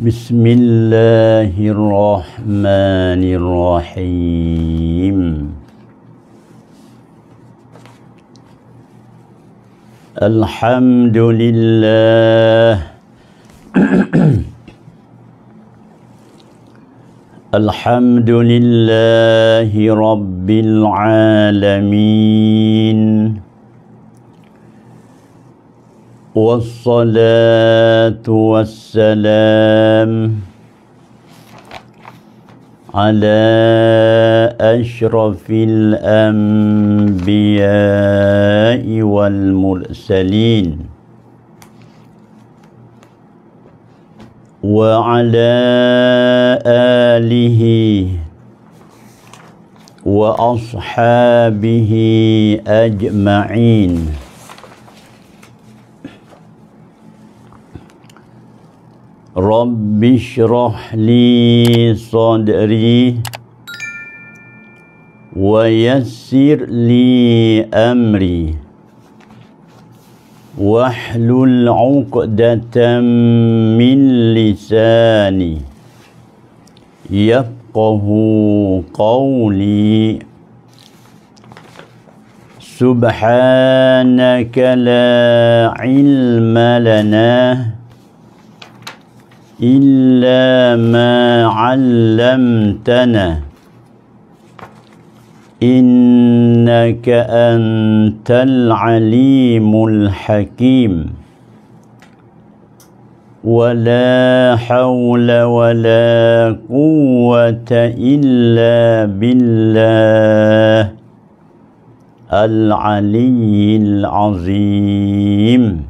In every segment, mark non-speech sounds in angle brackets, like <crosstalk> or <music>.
بسم الله الرحمن الرحيم الحمد لله <clears throat> الحمد لله رب العالمين والصلاة والسلام على أشرف الأنبياء والمرسلين وعلى آله وأصحابه أجمعين رب اشرح لي صدري ويسر لي أمري واحلل عقدة من لساني يفقه قولي سبحانك لا علم لنا إلا ما علمتنا إنك أنت العليم الحكيم ولا حول ولا قوة إلا بالله العلي العظيم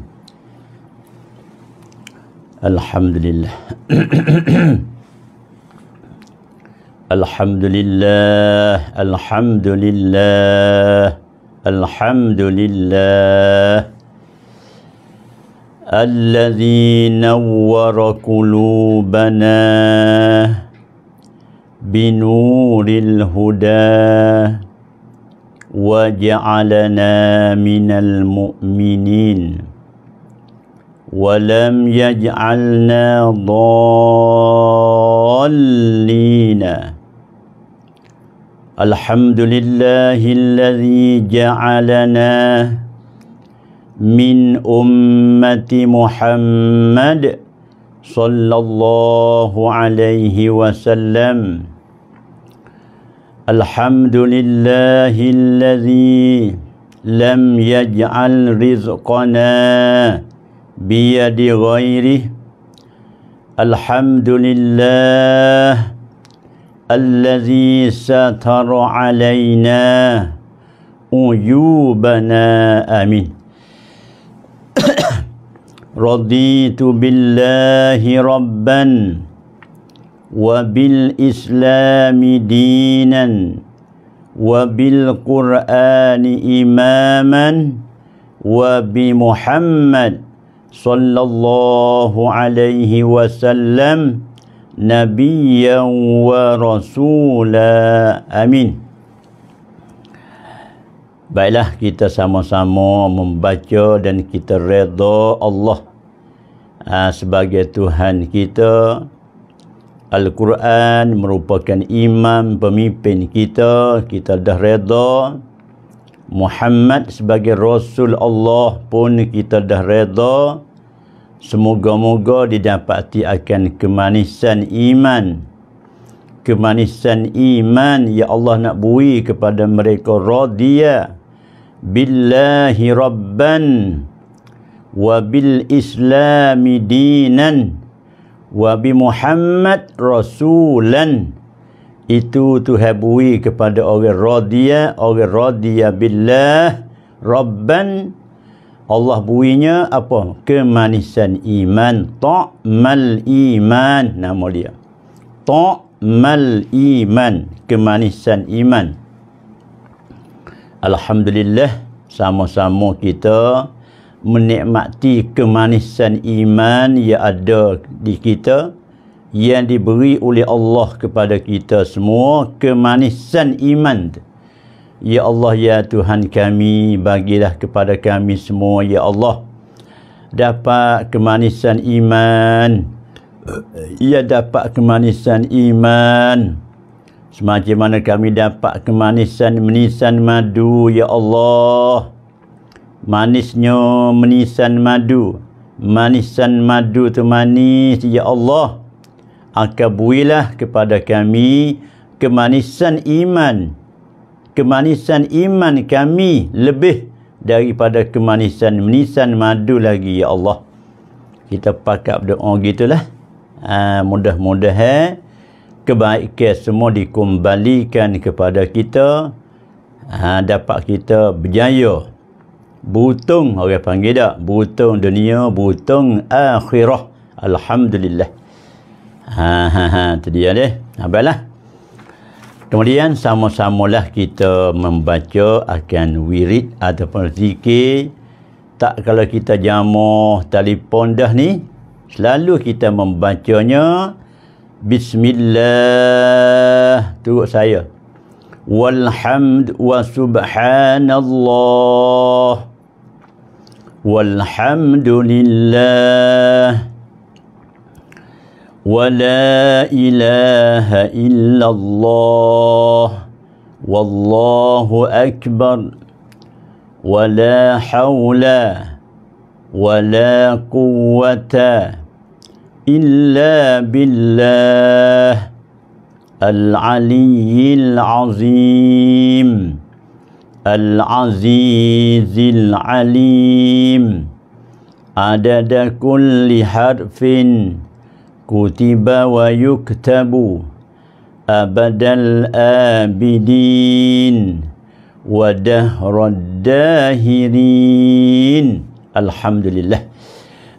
Alhamdulillah <clears throat> Alhamdulillah Alhamdulillah Alhamdulillah Alladhi nawwara qulubana binuril huda wa ja'alana minal mu'minin ولم يجعلنا ضالين الحمد لله الذي جعلنا من أمة محمد صلى الله عليه وسلم الحمد لله الذي لم يجعل رزقنا بيد غيره الحمد لله الذي ستر علينا عيوبنا امين <coughs> رضيت بالله ربا وبالاسلام دينا وبالقران اماما وبمحمد sallallahu alaihi wasallam nabiyyan wa rasula amin Baiklah kita sama-sama membaca dan kita redha Allah ha, sebagai Tuhan kita Al-Quran merupakan imam pemimpin kita kita dah redha Muhammad sebagai Rasul Allah pun kita dah reda semoga-moga didapati akan kemanisan iman kemanisan iman ya Allah nak bui kepada mereka radia billahi rabban wa bil Islam dinan wa bi muhammad rasulan itu Tuhan bui kepada orang radia orang radia billah rabban Allah buinya apa kemanisan iman ta'mal iman nama dia ta'mal iman kemanisan iman Alhamdulillah sama-sama kita menikmati kemanisan iman yang ada di kita yang diberi oleh Allah kepada kita semua kemanisan iman Ya Allah ya Tuhan kami bagilah kepada kami semua ya Allah dapat kemanisan iman ia dapat kemanisan iman semacam mana kami dapat kemanisan menisan madu ya Allah manisnya menisan madu manisan madu tu manis ya Allah akabuilah kepada kami kemanisan iman kemanisan iman kami lebih daripada kemanisan menisan madu lagi ya Allah kita pakai berdoa gitulah uh, ah, mudah-mudahan eh? kebaikan semua dikembalikan kepada kita ha, dapat kita berjaya butung orang panggil tak butung dunia butung akhirah Alhamdulillah Ha ha ha tu dia deh. Abalah. Kemudian sama-samalah kita membaca akan wirid ataupun zikir tak kalau kita jamah telefon dah ni selalu kita membacanya bismillah turut saya walhamd wa subhanallah walhamdulillah ولا إله إلا الله والله أكبر ولا حول ولا قوة إلا بالله العلي العظيم العزيز العليم عدد كل حرف kutiba wa yuktabu abadal abidin wa dahrad dahirin alhamdulillah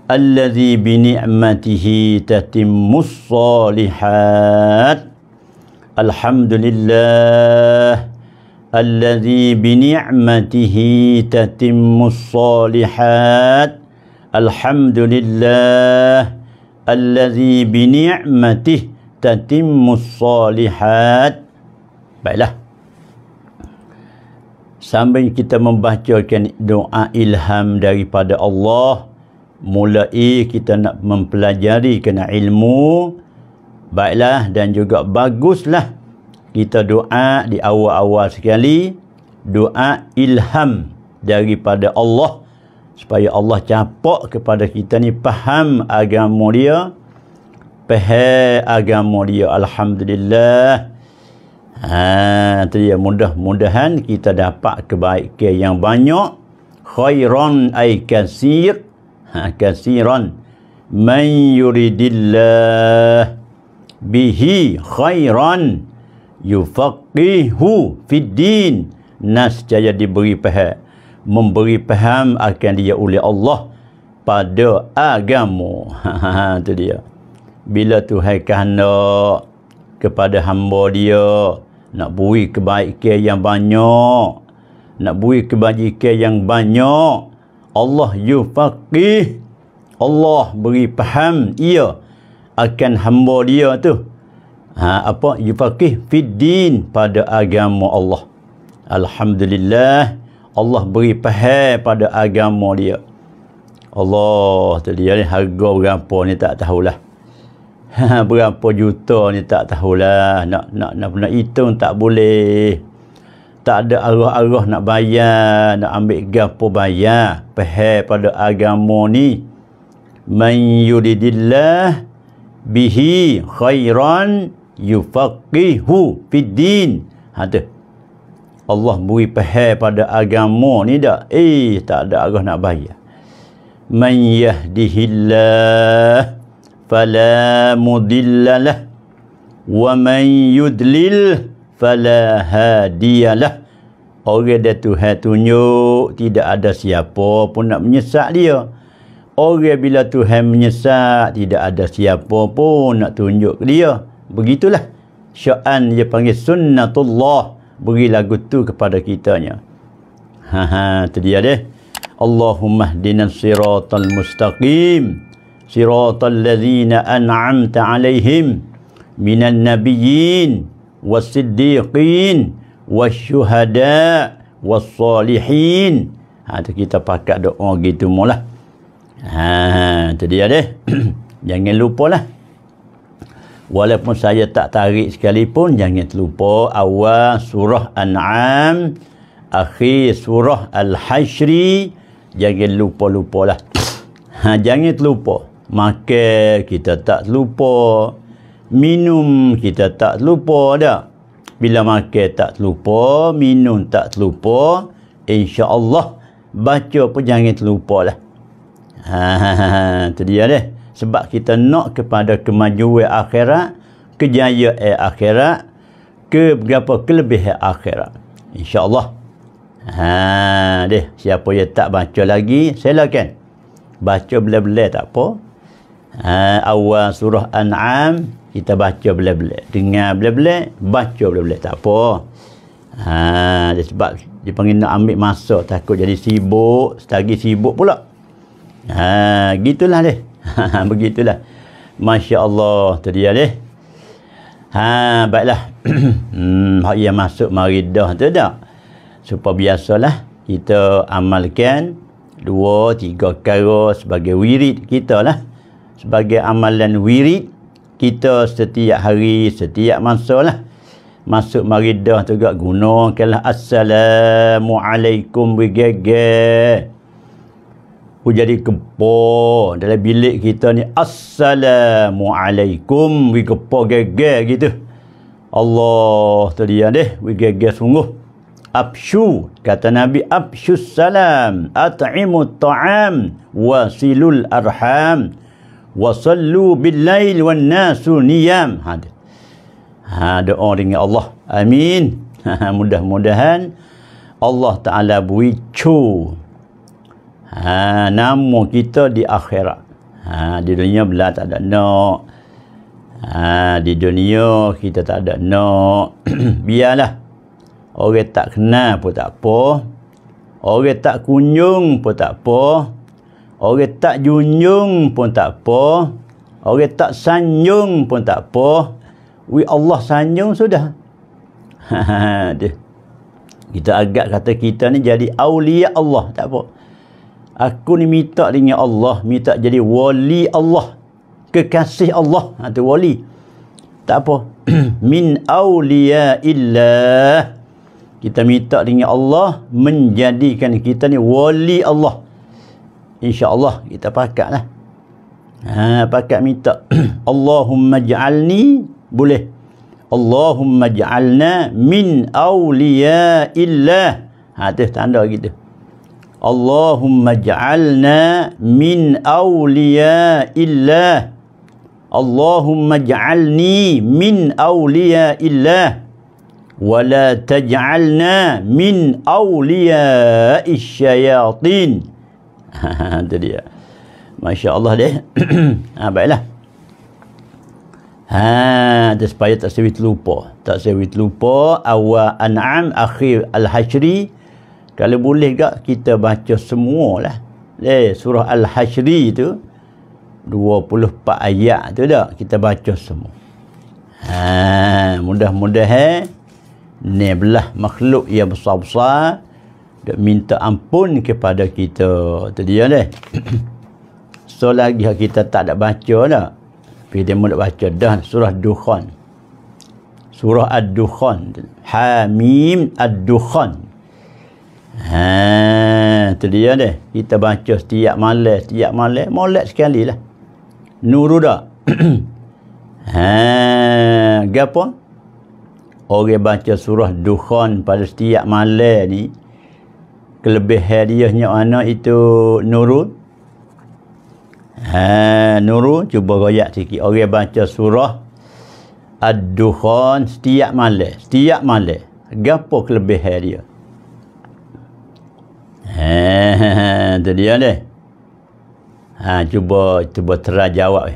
alladhi bi ni'matihi tatimmu salihat alhamdulillah alladhi bi ni'matihi tatimmu salihat alhamdulillah alladhi allazi bi ni'matihi tatimmus solihat baiklah sambil kita membacakan doa ilham daripada Allah mulai kita nak mempelajari kena ilmu baiklah dan juga baguslah kita doa di awal-awal sekali doa ilham daripada Allah supaya Allah campak kepada kita ni paham agama dia faham agama dia Alhamdulillah ha, tu dia mudah-mudahan kita dapat kebaikan yang banyak khairan ai kasir ha, kasiran man yuridillah bihi khairan yufaqihu fid din nas jaya diberi faham memberi paham akan dia oleh Allah pada agama. <laughs> Itu dia. Bila Tuhan kehendak kepada hamba dia nak beri kebaikan yang banyak, nak beri kebaikan yang banyak, Allah yufaqih. Allah beri paham ia akan hamba dia tu. Ha, apa? Yufaqih fid din pada agama Allah. Alhamdulillah. Allah beri pahal pada agama dia. Allah tadi ni harga berapa ni tak tahulah. Ha, <laughs> berapa juta ni tak tahulah. Nak nak nak nak hitung tak boleh. Tak ada arah-arah nak bayar, nak ambil gapo bayar pahal pada agama ni. Man yuridillah bihi khairan yufaqihu fid din. Ha tu. Allah beri pahal pada agama ni dak? Eh, tak ada arah nak bayar. Man yahdihillah fala mudillalah wa man yudlil fala hadiyalah. Orang dia Tuhan tunjuk tidak ada siapa pun nak menyesak dia. Orang bila Tuhan menyesat tidak ada siapa pun nak tunjuk dia. Begitulah. Syaan dia panggil sunnatullah. Sunnatullah beri lagu tu kepada kitanya. Ha ha tu dia deh. Allahumma hdinas siratal mustaqim siratal ladzina an'amta alaihim minan nabiyyin wasiddiqin wasyuhada wassalihin. Ha tu kita pakat doa gitu mulah. Ha tu dia deh. <clears throat> Jangan lupalah walaupun saya tak tarik sekalipun jangan terlupa awal surah an'am akhir surah al-hashri jangan lupa-lupalah ha, jangan terlupa makan kita tak terlupa minum kita tak terlupa ada. bila makan tak terlupa minum tak terlupa Allah baca pun jangan terlupalah ha ha ha, ha. tu dia deh sebab kita nak kepada kemajuan akhirat kejayaan e akhirat ke berapa kelebihan e akhirat insyaallah ha deh siapa yang tak baca lagi silakan baca belah-belah tak apa ha, awal surah an'am kita baca belah-belah dengar belah-belah baca belah-belah tak apa ha dia sebab dia panggil nak ambil masa takut jadi sibuk setagi sibuk pula ha gitulah deh <laughs> Begitulah. Masya Allah. Tadi ya ni. Ha, baiklah. <clears throat> hmm, hak yang masuk mari dah tu tak? Supaya biasalah kita amalkan dua, tiga kara sebagai wirid kita lah. Sebagai amalan wirid kita setiap hari, setiap masa lah. Masuk mari dah tu tak? Gunakanlah Assalamualaikum bergegeh jadi kepo dalam bilik kita ni assalamualaikum we kepo gege gitu Allah terdiam deh we gege sungguh Absyu kata Nabi Absyu salam at'imu ta'am wasilul arham wasallu bil lail wan nasu niyam ha ha orang dengan Allah amin <laughs> mudah-mudahan Allah Ta'ala bui cu ha, nama kita di akhirat ha, di dunia bila tak ada no ha, di dunia kita tak ada no <clears throat> biarlah orang tak kenal pun tak apa orang tak kunjung pun tak apa orang tak junjung pun tak apa orang tak sanjung pun tak apa we Allah sanjung sudah <laughs> ha, kita agak kata kita ni jadi awliya Allah tak apa aku ni minta dengan Allah minta jadi wali Allah kekasih Allah itu ha, wali tak apa <clears throat> min awliya illah kita minta dengan Allah menjadikan kita ni wali Allah Insya Allah kita pakat lah ha, pakat minta <clears throat> Allahumma ja'alni boleh Allahumma ja'alna min awliya illah ha, tanda gitu اللهم اجعلنا من أولياء الله اللهم اجعلني من أولياء الله ولا تجعلنا من أولياء الشياطين هذا دي ما شاء الله ليه ها لا ها ده سبايا تسويت لوبو تسويت لوبو أو أنعم أخي الحشري kalau boleh tak kita baca semua lah eh, surah Al-Hashri tu 24 ayat tu tak kita baca semua ha, mudah-mudah eh? ni belah makhluk yang besar-besar dia minta ampun kepada kita tu dia ni <coughs> so lagi kita tak ada baca lah tapi dia mula baca dah surah Dukhan surah Ad-Dukhan Hamim Ad-Dukhan Ha, tu dia ni. Kita baca setiap malam, setiap malam, molek sekali lah. Nuruda. <clears throat> ha, gapo? Orang baca surah Dukhan pada setiap malam ni, kelebih hadiahnya anak itu nurud. Ha, nurud cuba royak sikit. Orang baca surah Ad-Dukhan setiap malam, setiap malam. Gapo kelebih hadiah? Itu eh, <laughs> dia ni. Ha, cuba, cuba terah jawab.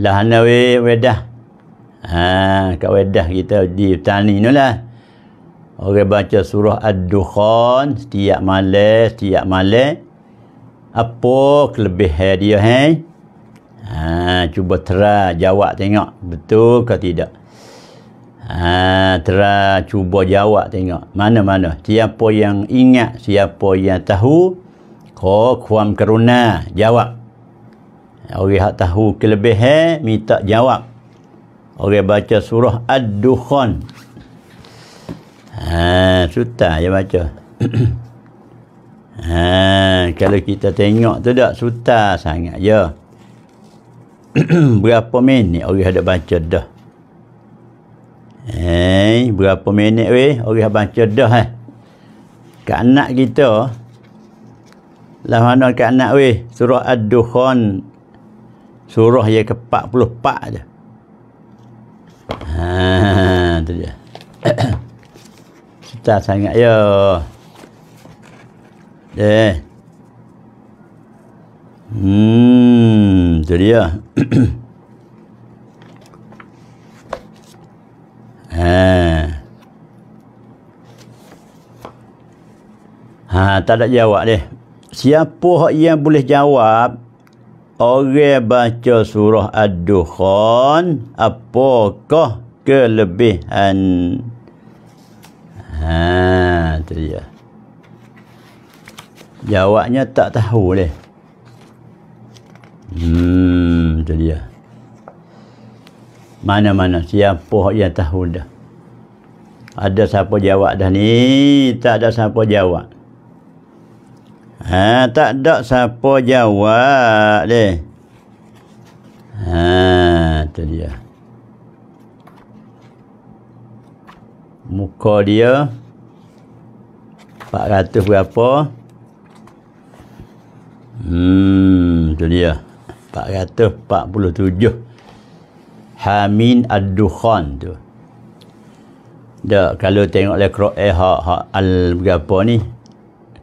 Lah ana we, wedah. Ha, kat wedah kita di tani ni lah. Orang baca surah Ad-Dukhan setiap malam, setiap malam. Apa kelebihan dia hai? Ha, cuba terah jawab tengok. Betul ke tidak? ha, tera cuba jawab tengok mana-mana siapa yang ingat siapa yang tahu ko kuam keruna jawab orang hak tahu kelebihan minta jawab orang baca surah ad-dukhan ha suta je baca <clears throat> ha kalau kita tengok tu dak suta sangat je <clears throat> berapa minit orang ada baca dah Eh, berapa minit weh orang baca dah eh. Kanak kita lawan kanak weh surah ad-dukhan surah yang ke-44 je. Ha, tu dia. Kita <coughs> sangat ya. Deh. Hmm, tu dia. <coughs> Ha. Ha, tak ada jawab dia. Siapa yang boleh jawab orang baca surah Ad-Dukhan apakah kelebihan? Ha, tu dia. Jawabnya tak tahu dia. Hmm, tu dia mana-mana siapa yang tahu dah ada siapa jawab dah ni tak ada siapa jawab ha, tak ada siapa jawab deh ha, tu dia muka dia 400 berapa hmm tu dia 447 Hamin Ad-Dukhan tu. Dah kalau tengok le lah eh ha ha al gapo ni?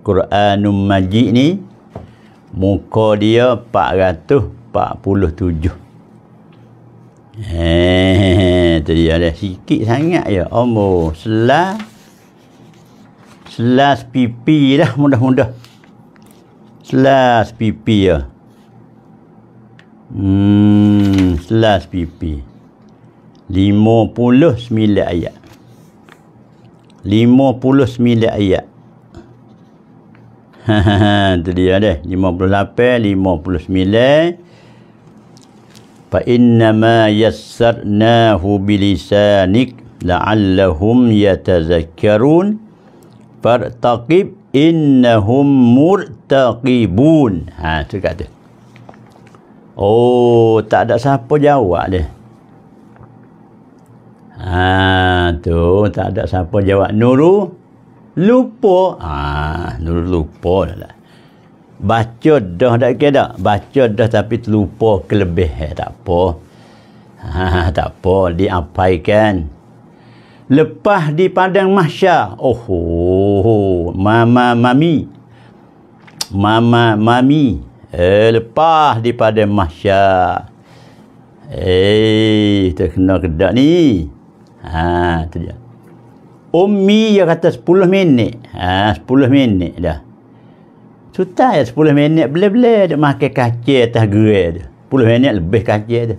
Quranum Majid ni muka dia 447. Eh, jadi ada lah. sikit sangat ya. Ombo, selah selas pipi dah mudah-mudah selas pipi ya. Hmm, selas pipi. 59 ayat. lima puluh 59 ayat. <laughs> Itu dia deh. 58, 59. Fa'innama yassarnahu bilisanik la'allahum yatazakkarun fartaqib innahum murtaqibun. Ha, itu kata. Oh, tak ada siapa jawab dia. Ha, tu tak ada siapa jawab. Nuru lupa. Ha, Nuru lupa dah lah. Baca dah tak kira tak? Baca dah tapi terlupa kelebih. Eh, tak apa. Ha, tak apa. Diapaikan. Lepas di Padang Mahsyar. Oh, oh, oh, Mama Mami. Mama Mami. Eh, lepas daripada mahsyar. Eh, terkena kedak ni. Ha, tu dia. Umi dia kata 10 minit. Ha, 10 minit dah. Sutai 10 lah minit boleh-boleh. dia makan kaca atas gerai dia. 10 minit lebih kaca dia.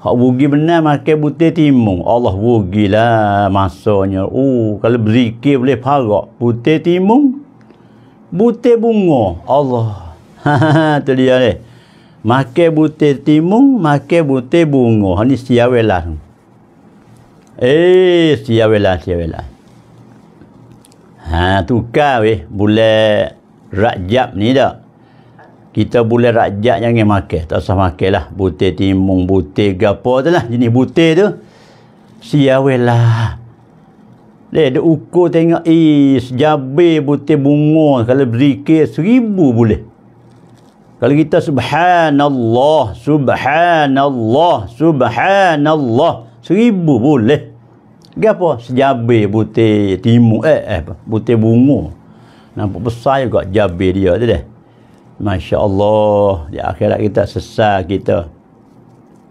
Hak wugi benar makan butir timun. Allah wugi lah masanya. Oh, uh, kalau berzikir boleh parak. Butir timung, Butir bunga. Allah. <laughs> tu dia ni. Makan butir timun, makan butir bunga. Ha ni sia wela. Eh, sia wela, sia wela. Ha tukar weh, boleh rajab ni dak. Kita boleh rajab jangan makai, Tak usah lah butir timun, butir gapo tu lah. Jenis butir tu. Sia wela. Le, dia ukur tengok, eh, sejabir butir bunga. Kalau berikir, seribu boleh. Kalau kita subhanallah, subhanallah, subhanallah, seribu boleh. Gapo sejabe bute timu eh eh bute bunga. Nampak besar juga jabe dia tu deh. Masya-Allah, di akhirat kita sesal kita.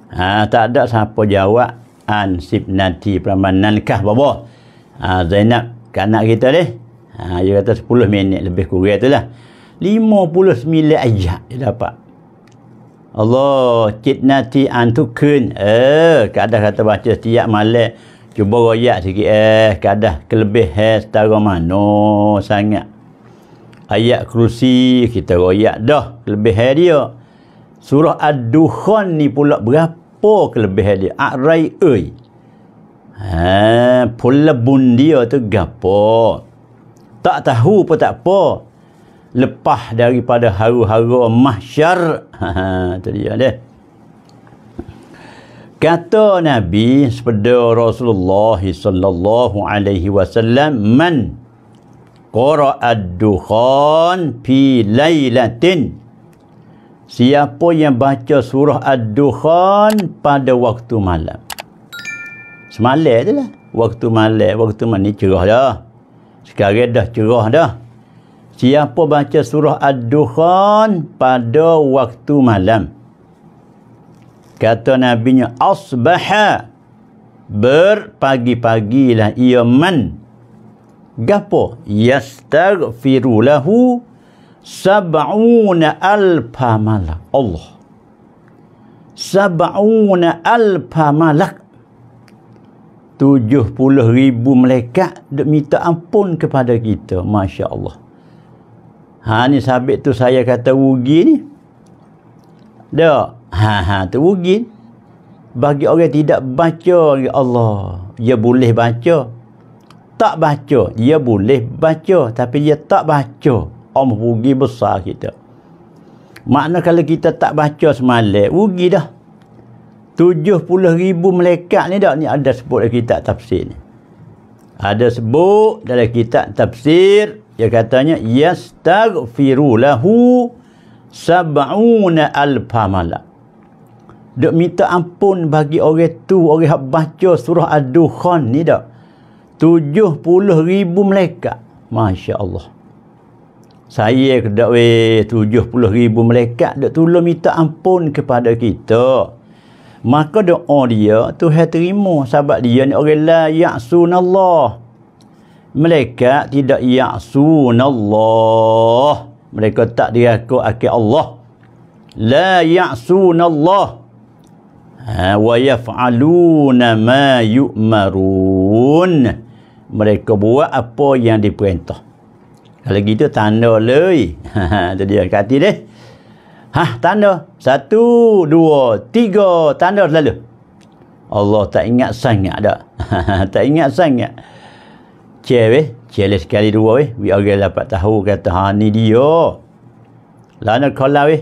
Ha, tak ada siapa jawab ansib nanti peramanan kah bapa. Ha, Zainab kanak kita ni. Ha, dia kata 10 minit lebih kurang tu lah. Lima puluh 59 ayat dia dapat Allah kitnati antukun eh kadah kata baca setiap malam cuba royak sikit eh kadah kelebih eh setara mana sangat ayat kerusi kita royak dah kelebih eh, dia surah ad-dukhan ni pula berapa kelebih eh, dia akrai oi eh, pula bun dia tu gapo tak tahu pun tak apa lepas daripada haru-haru mahsyar <laughs> tadi ada kata nabi sepeda Rasulullah sallallahu alaihi wasallam man qara ad-dukhan fi lailatin siapa yang baca surah ad-dukhan pada waktu malam semalam itulah waktu malam waktu mana cerah dah sekarang dah cerah dah siapa baca surah ad-dukhan pada waktu malam kata Nabi nya asbaha berpagi-pagilah ia man gapo yastaghfiru lahu sab'una alfa malak Allah sab'una alfa malak puluh ribu malaikat minta ampun kepada kita masya-Allah Ha ni sabit tu saya kata rugi ni. Dak. Ha ha tu rugi. Bagi orang tidak baca ya Allah, dia boleh baca. Tak baca, dia boleh baca tapi dia tak baca. Om rugi besar kita. Makna kalau kita tak baca semalam, rugi dah. 70 ribu malaikat ni dak ni ada sebut dalam kitab tafsir ni. Ada sebut dalam kitab tafsir dia katanya yastaghfiru lahu sab'una alfamala dia minta ampun bagi orang tu orang yang baca surah ad-dukhan ni dak 70 ribu malaikat Masya Allah saya kedak weh 70 ribu malaikat dak tolong lah minta ampun kepada kita maka doa dia tu hai terima sahabat dia ni orang la ya'sunallah mereka tidak yasun Allah. mereka tak diaku akil Allah la ya'sunallah ha, wa yaf'aluna ma yu'marun mereka buat apa yang diperintah kalau gitu tanda lei jadi yang kata deh ha tanda satu dua tiga tanda selalu Allah tak ingat sangat dah <laughs> tak ingat sangat Cie weh, cie lah sekali dua weh. Wih orang dapat tahu kata, ha ni dia. Lana kola weh.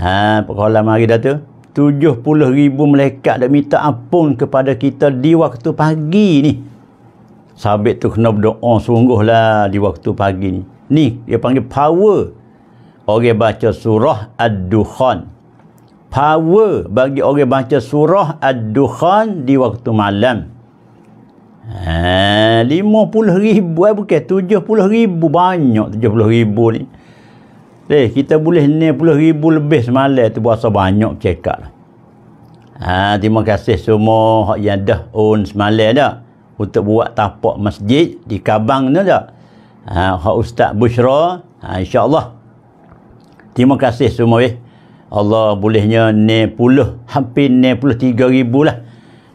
Ha, kola mari dah tu. Tujuh puluh ribu melekat dah minta ampun kepada kita di waktu pagi ni. Sabit tu kena berdoa sungguh lah di waktu pagi ni. Ni, dia panggil power. Orang baca surah Ad-Dukhan. Power bagi orang baca surah Ad-Dukhan di waktu malam. Eh, lima puluh ribu eh, bukan tujuh puluh ribu banyak tujuh puluh ribu ni eh kita boleh ni puluh ribu lebih semalam tu berasa banyak cekak lah ha, terima kasih semua yang dah on semalam dah untuk buat tapak masjid di Kabang ni dah ha, Hak Ustaz Bushra ha, insyaAllah terima kasih semua eh Allah bolehnya ni puluh hampir ni puluh tiga ribu lah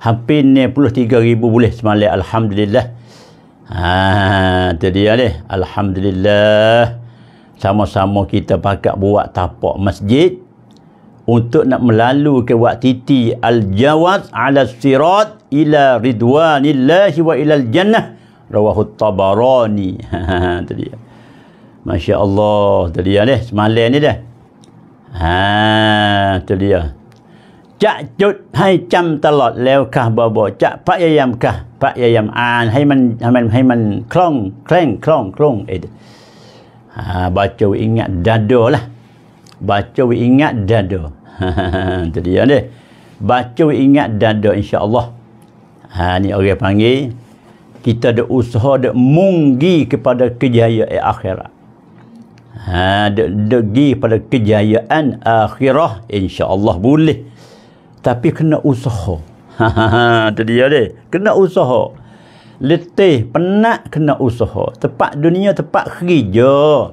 hampir ni puluh tiga ribu boleh semalam Alhamdulillah ha, tu dia ni Alhamdulillah sama-sama kita pakat buat tapak masjid untuk nak melalui ke buat titi al-jawaz ala sirat ila ridwanillahi wa ila al-jannah rawahu tabarani ha, ha, ha, tu dia Masya Allah tu dia ni semalam ni dah Ha, tu dia. จะจุดให้จำตลอดแล้วค่ะบ่บ่จะพยายามค่ะพยายามอ่านให้มันให้มันให้มันคล่องแคล่งคล่องคล่องเอ็ดบาจูอิงะดัดโดละบาจูอิงะดัดโดฮ่าฮ่าฮ่าเด็บาจูอิงะดัดโดอินชาอัลลอฮ์ฮ่านี่โอเคพังยี kita ada usaha ada munggi kepada kejayaan akhirat. Ha, ada pergi kepada kejayaan akhirah insya-Allah boleh tapi kena usaha ha ha ha kena usaha letih penat kena usaha tempat dunia tempat kerja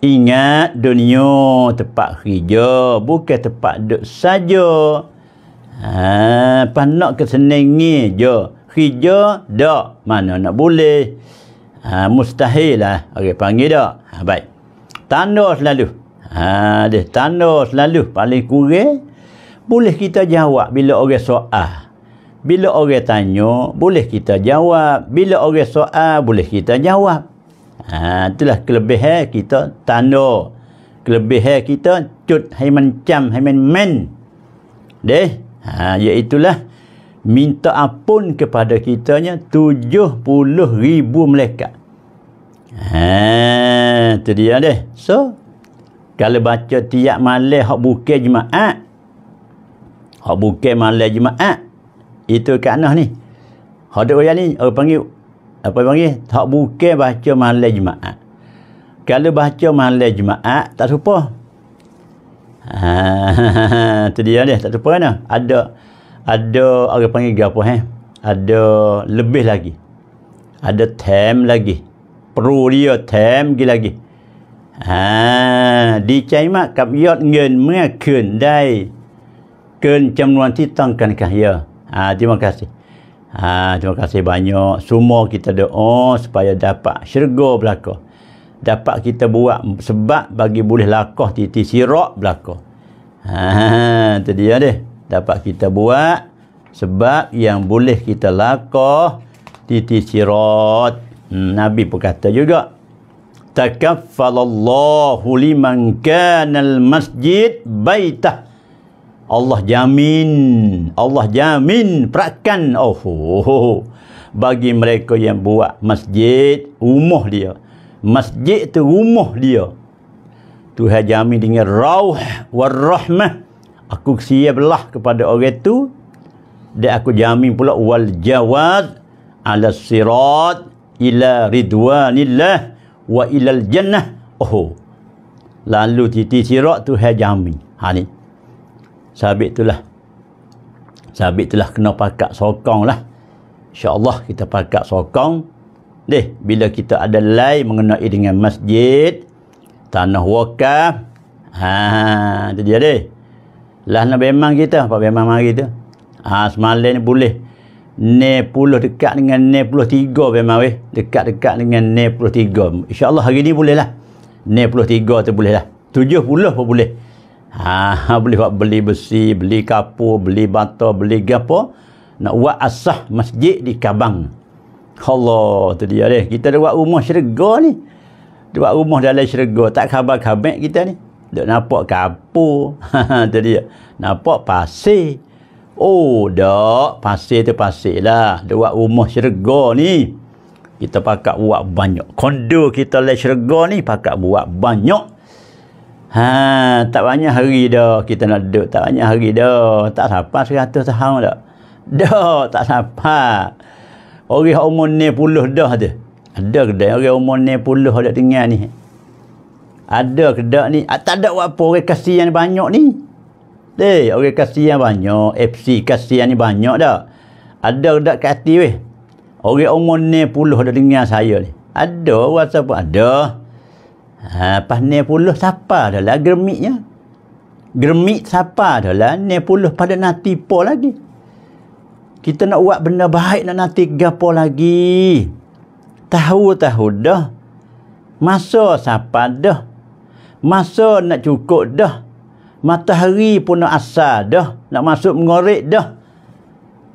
ingat dunia tempat kerja bukan tempat duduk saja ha pas nak kesenangi je kerja dak mana nak boleh ha mustahil lah orang okay, panggil dak ha, baik tanda selalu ha deh tanda selalu paling kurang boleh kita jawab bila orang soal bila orang tanya boleh kita jawab bila orang soal boleh kita jawab ha, itulah kelebihan kita tanda kelebihan kita cut hai mencam hai men deh ha, iaitulah minta ampun kepada kitanya tujuh puluh ribu malaikat ha, itu dia deh so kalau baca tiap malam hak buka jemaah Hak bukan malam Jumaat. Itu kanah ni. Hak dia orang ni, orang panggil, apa panggil? Hak bukan baca malam Jumaat. Kalau baca malam Jumaat, tak serupa. Itu ha, <laughs> dia dia, tak serupa kan? Ada, ada orang panggil apa? Eh? Ada lebih lagi. Ada time lagi. Perlu dia time lagi lagi. Ha, di cai mak kap yot ngin mengakun dai ken jamuan titangkan kah ya. Ha, terima kasih. Ha, terima kasih banyak. Semua kita doa supaya dapat syurga belaka. Dapat kita buat sebab bagi boleh lakah titi sirak belaka. Ha, itu dia deh. Dapat kita buat sebab yang boleh kita lakah titi sirat. Hmm, Nabi pun kata juga. Takaffalallahu liman kanal masjid baitah. Allah jamin Allah jamin perakan oh, oh, oh bagi mereka yang buat masjid rumah dia masjid tu rumah dia Tuhan jamin dengan rauh war aku siaplah kepada orang tu dan aku jamin pula wal jawad ala sirat ila ridwanillah wa ilal jannah oh lalu titi sirat tu hajami ha ni sahabat itulah sahabat itulah kena pakat sokong lah insyaAllah kita pakat sokong deh bila kita ada lain mengenai dengan masjid tanah wakaf ha itu dia deh lah nak memang kita apa memang mari tu ha semalam ni boleh ne puluh dekat dengan ne puluh tiga memang weh dekat-dekat dengan ne puluh tiga insyaAllah hari ni boleh lah ne puluh tiga tu boleh lah tujuh puluh pun boleh Ha, <laughs> boleh buat beli besi, beli kapur, beli bata, beli gapo. Nak buat asah masjid di Kabang. Allah, tu dia deh. Kita dah buat rumah syurga ni. Dia buat rumah dalam syurga. Tak khabar-khabar kita ni. Dia nampak kapur. <laughs> tu dia. Nampak pasir. Oh, dak. Pasir tu pasir lah. Dia buat rumah syurga ni. Kita pakat buat banyak. Kondo kita dalam syurga ni pakat buat banyak. Ha, tak banyak hari dah kita nak duduk. Tak banyak hari dah. Tak sampai seratus tahun dah. Dah, tak sampai. Orang umur ni puluh dah tu. Ada ke dah orang umur ni puluh ada tinggal ni? Ada ke dah ni? Ah, tak ada apa orang kasihan banyak ni? Eh, orang kasihan banyak. FC kasihan ni banyak dah. Ada ke dah kati weh? Orang umur ni puluh ada tinggal saya ni? Ada, rasa pun ada. Ada. Ha, pas ni puluh sapa dah lah germiknya. Germik sapa dah Ni puluh pada nanti po lagi. Kita nak buat benda baik nak nanti gapo lagi. Tahu-tahu dah. Masa siapa dah. Masa nak cukup dah. Matahari pun nak asal dah. Nak masuk mengorek dah.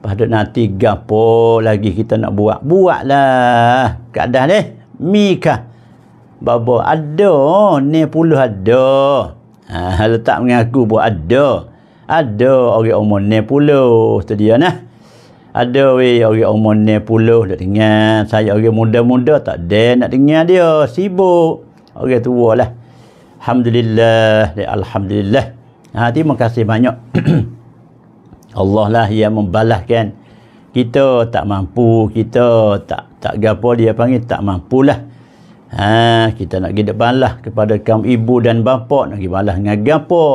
Pada nanti gapo lagi kita nak buat. Buatlah. Kak ni. Mika. Mika. Baba ada ni puluh ada. Ha, letak mengaku buat ada. Ada orang umur ni puluh tu dia nah. Ada we orang umur ni puluh nak dengar. Saya orang muda-muda tak ada nak dengar dia. Sibuk. Orang tua lah. Alhamdulillah. Alhamdulillah. Ha, terima kasih banyak. <clears throat> Allah lah yang membalaskan kita tak mampu kita tak tak gapo dia panggil tak mampulah lah Ha, kita nak pergi balas kepada kaum ibu dan bapa. Nak pergi balas dengan gapa.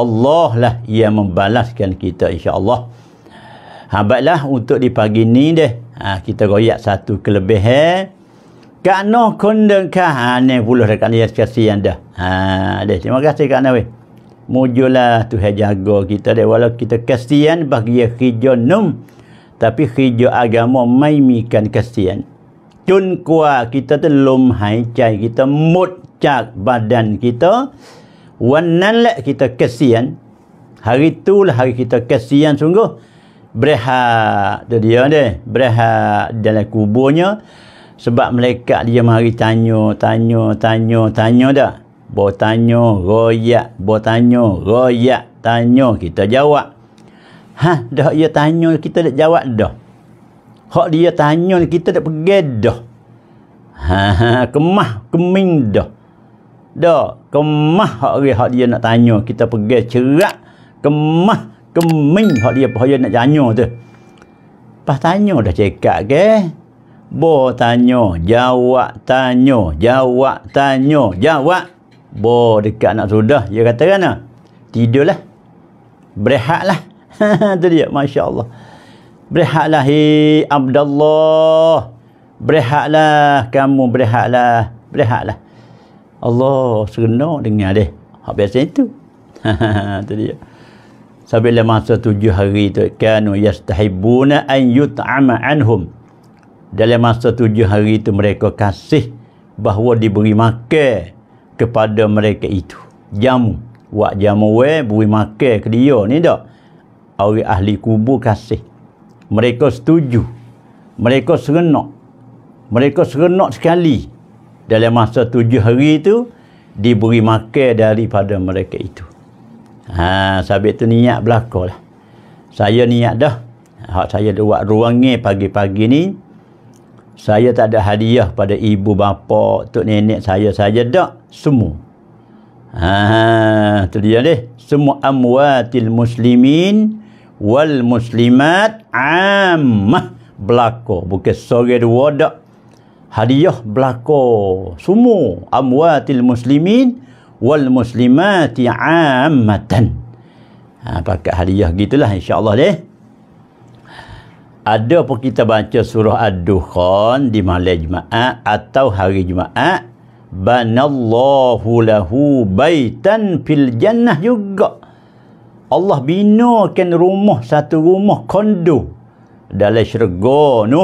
Allah lah yang membalaskan kita insya Allah Habatlah untuk di pagi ni deh. Ha, kita royak satu kelebihan. Kak Noh kondengkah. Ha, puluh dah Kak Noh. Terima kasih Ha, deh. Terima kasih Kak Noh. Mujulah Tuhan jaga kita deh. walaupun kita kasihan bagi hijau num. Tapi hijau agama maimikan kasihan. Jun kita tu lum kita mut badan kita. Wanan lek kita kesian. Hari tu lah hari kita kesian sungguh. Berehat tu dia ni. Berehat dalam kuburnya. Sebab mereka dia mari tanya, tanya, tanya, tanya dah. Bo tanya, royak. Bo tanya, kita jawab. Ha, dah ia ya tanya, kita dah jawab dah. Hak dia tanya kita tak pergi dah. Ha, ha, kemah keming dah. Dah. Kemah hak dia, hak dia nak tanya. Kita pergi cerak. Kemah keming hak dia bahaya nak tanya tu. Pas tanya dah cekak ke? Bo tanya. Jawab tanya. Jawab tanya. Jawab. Bo dekat nak sudah. Dia kata kan? Tidurlah. Berehatlah. Itu <laughs> dia. Masya Allah. Masya Allah. Berehatlah hi Abdullah. Berehatlah kamu berehatlah. Berehatlah. Allah serenak dengar dia. Hak biasa itu. <laughs> Itu dia. Sambil masa tujuh hari tu kanu yastahibuna an yut'ama anhum. Dalam masa tujuh hari itu mereka kasih bahawa diberi makan kepada mereka itu. Jamu. Wak jamu weh beri makan ke dia ni tak? Awi ahli kubur kasih mereka setuju mereka serenak mereka serenak sekali dalam masa tujuh hari itu diberi makan daripada mereka itu ha, sahabat itu niat berlaku lah. saya niat dah Hak saya buat ruangnya pagi-pagi ni saya tak ada hadiah pada ibu bapa tok nenek saya saja dah semua ha, ha, tu dia deh semua amwatil muslimin wal muslimat ammah belako bukan sore dua dak hadiah belako semua amwatil muslimin wal muslimati ammatan ha pakai hadiah gitulah insyaallah deh ada apa kita baca surah ad-dukhan di malam jumaat atau hari jumaat banallahu lahu baitan fil jannah juga Allah binakan rumah satu rumah kondo dalam syurga tu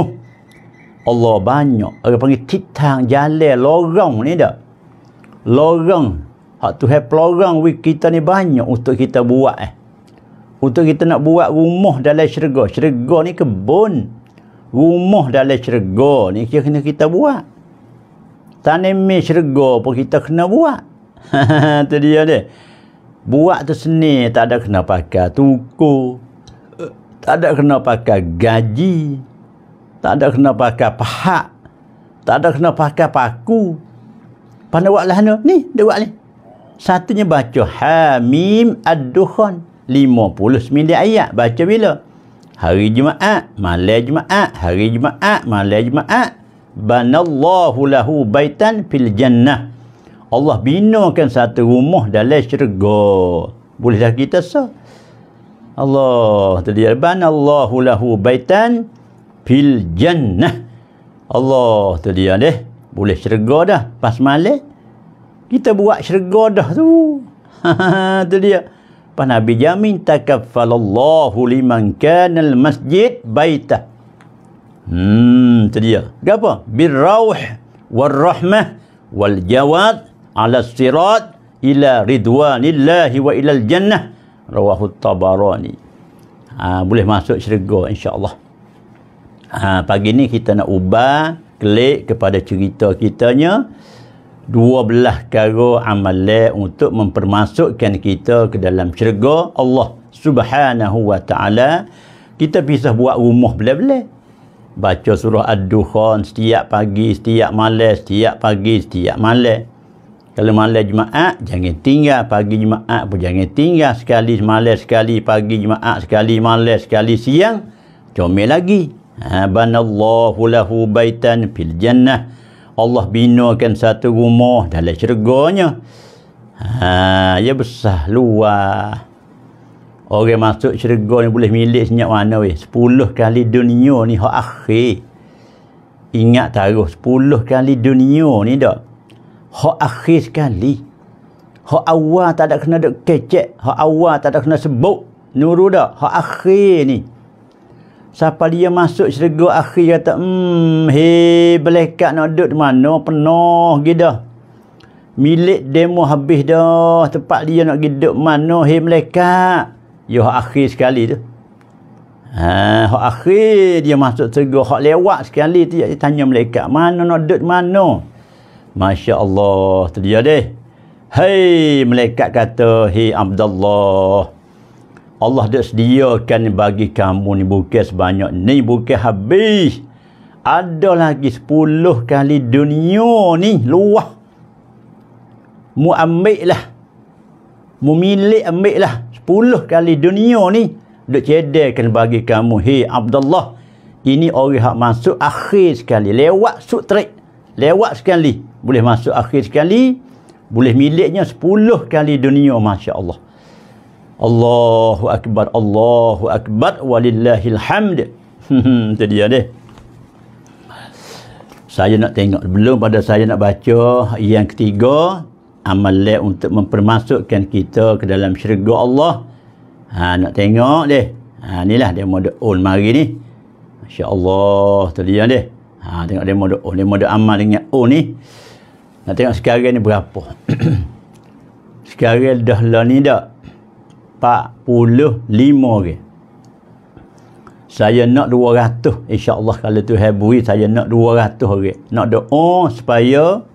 Allah banyak orang panggil titang jalan lorong ni dah lorong hak tu hai lorong we kita ni banyak untuk kita buat eh untuk kita nak buat rumah dalam syurga syurga ni kebun rumah dalam syurga ni kita kena kita buat tanam syurga pun kita kena buat <laughs> tu dia ni buat tu seni tak ada kena pakai tuku tak ada kena pakai gaji tak ada kena pakai pahak tak ada kena pakai paku pandai buat lah ni dia buat ni satunya baca hamim ad-dukhan 59 ayat baca bila hari jumaat malam jumaat hari jumaat malam jumaat banallahu lahu baitan fil jannah Allah binakan satu rumah dalam syurga. Bolehlah kita sah. Allah Tadi tadiyaban Allahu lahu baitan fil jannah. Allah Tadi deh. Boleh syurga dah pas malam. Kita buat syurga dah tu. <laughs> tu dia. Pas Nabi jamin takaffalallahu liman kana al masjid baitah. Hmm, tu dia. Gapa? Bir rauh war rahmah wal jawad ala sirat ila ridwanillahi wa ilal jannah rawahu tabarani ha, boleh masuk syurga insyaAllah ha, pagi ni kita nak ubah klik kepada cerita kitanya 12 kara amalan untuk mempermasukkan kita ke dalam syurga Allah Subhanahu wa taala kita pisah buat rumah belah-belah baca surah ad-dukhan setiap pagi setiap malam setiap pagi setiap malam kalau malam Jumaat, jangan tinggal pagi Jumaat pun. Jangan tinggal sekali malam sekali pagi Jumaat sekali malam sekali siang. Comel lagi. Abanallahu lahu baitan fil jannah. Allah binakan satu rumah dalam syurganya. Ha, ia ya besar luar. Orang masuk syurga ni boleh milik senyap mana weh. Sepuluh kali dunia ni hak akhir. Ingat taruh sepuluh kali dunia ni tak? Hak akhir sekali. Hak awal tak ada kena dek kecek. Hak awal tak ada kena sebut. Nurul dah. Hak akhir ni. Siapa dia masuk syurga akhir kata, hmm, hei, boleh kat nak duduk di mana? Penuh gitu. Milik demo habis dah. Tempat dia nak duduk mana? Hei, boleh kat. Ya, akhir sekali tu. Ha, hak akhir dia masuk tegur, hak lewat sekali tu dia tanya malaikat, mana nak duduk mana? Masya Allah. dia deh. Hei, melekat kata, Hei Abdullah. Allah dah sediakan bagi kamu ni bukit sebanyak ni bukit habis. Ada lagi sepuluh kali dunia ni luah. Mu ambil lah. Mu milik ambil lah. Sepuluh kali dunia ni duk cedekan bagi kamu. Hei Abdullah. Ini orang yang masuk akhir sekali. Lewat sutrik. Lewat sekali boleh masuk akhir sekali boleh miliknya 10 kali dunia Masya Allah Allahu Akbar Allahu Akbar walillahil hamd <laughs> itu dia deh saya nak tengok belum pada saya nak baca yang ketiga amalan untuk mempermasukkan kita ke dalam syurga Allah ha, nak tengok deh ha, inilah dia mode on mari ni Masya Allah itu dia deh ha, tengok dia mode on dia mode amal dengan on ni nak tengok sekarang ni berapa. <clears throat> sekarang dah lah ni dah. 45 ke. Saya nak 200. InsyaAllah kalau tu beri saya nak 200 ke. Nak doa supaya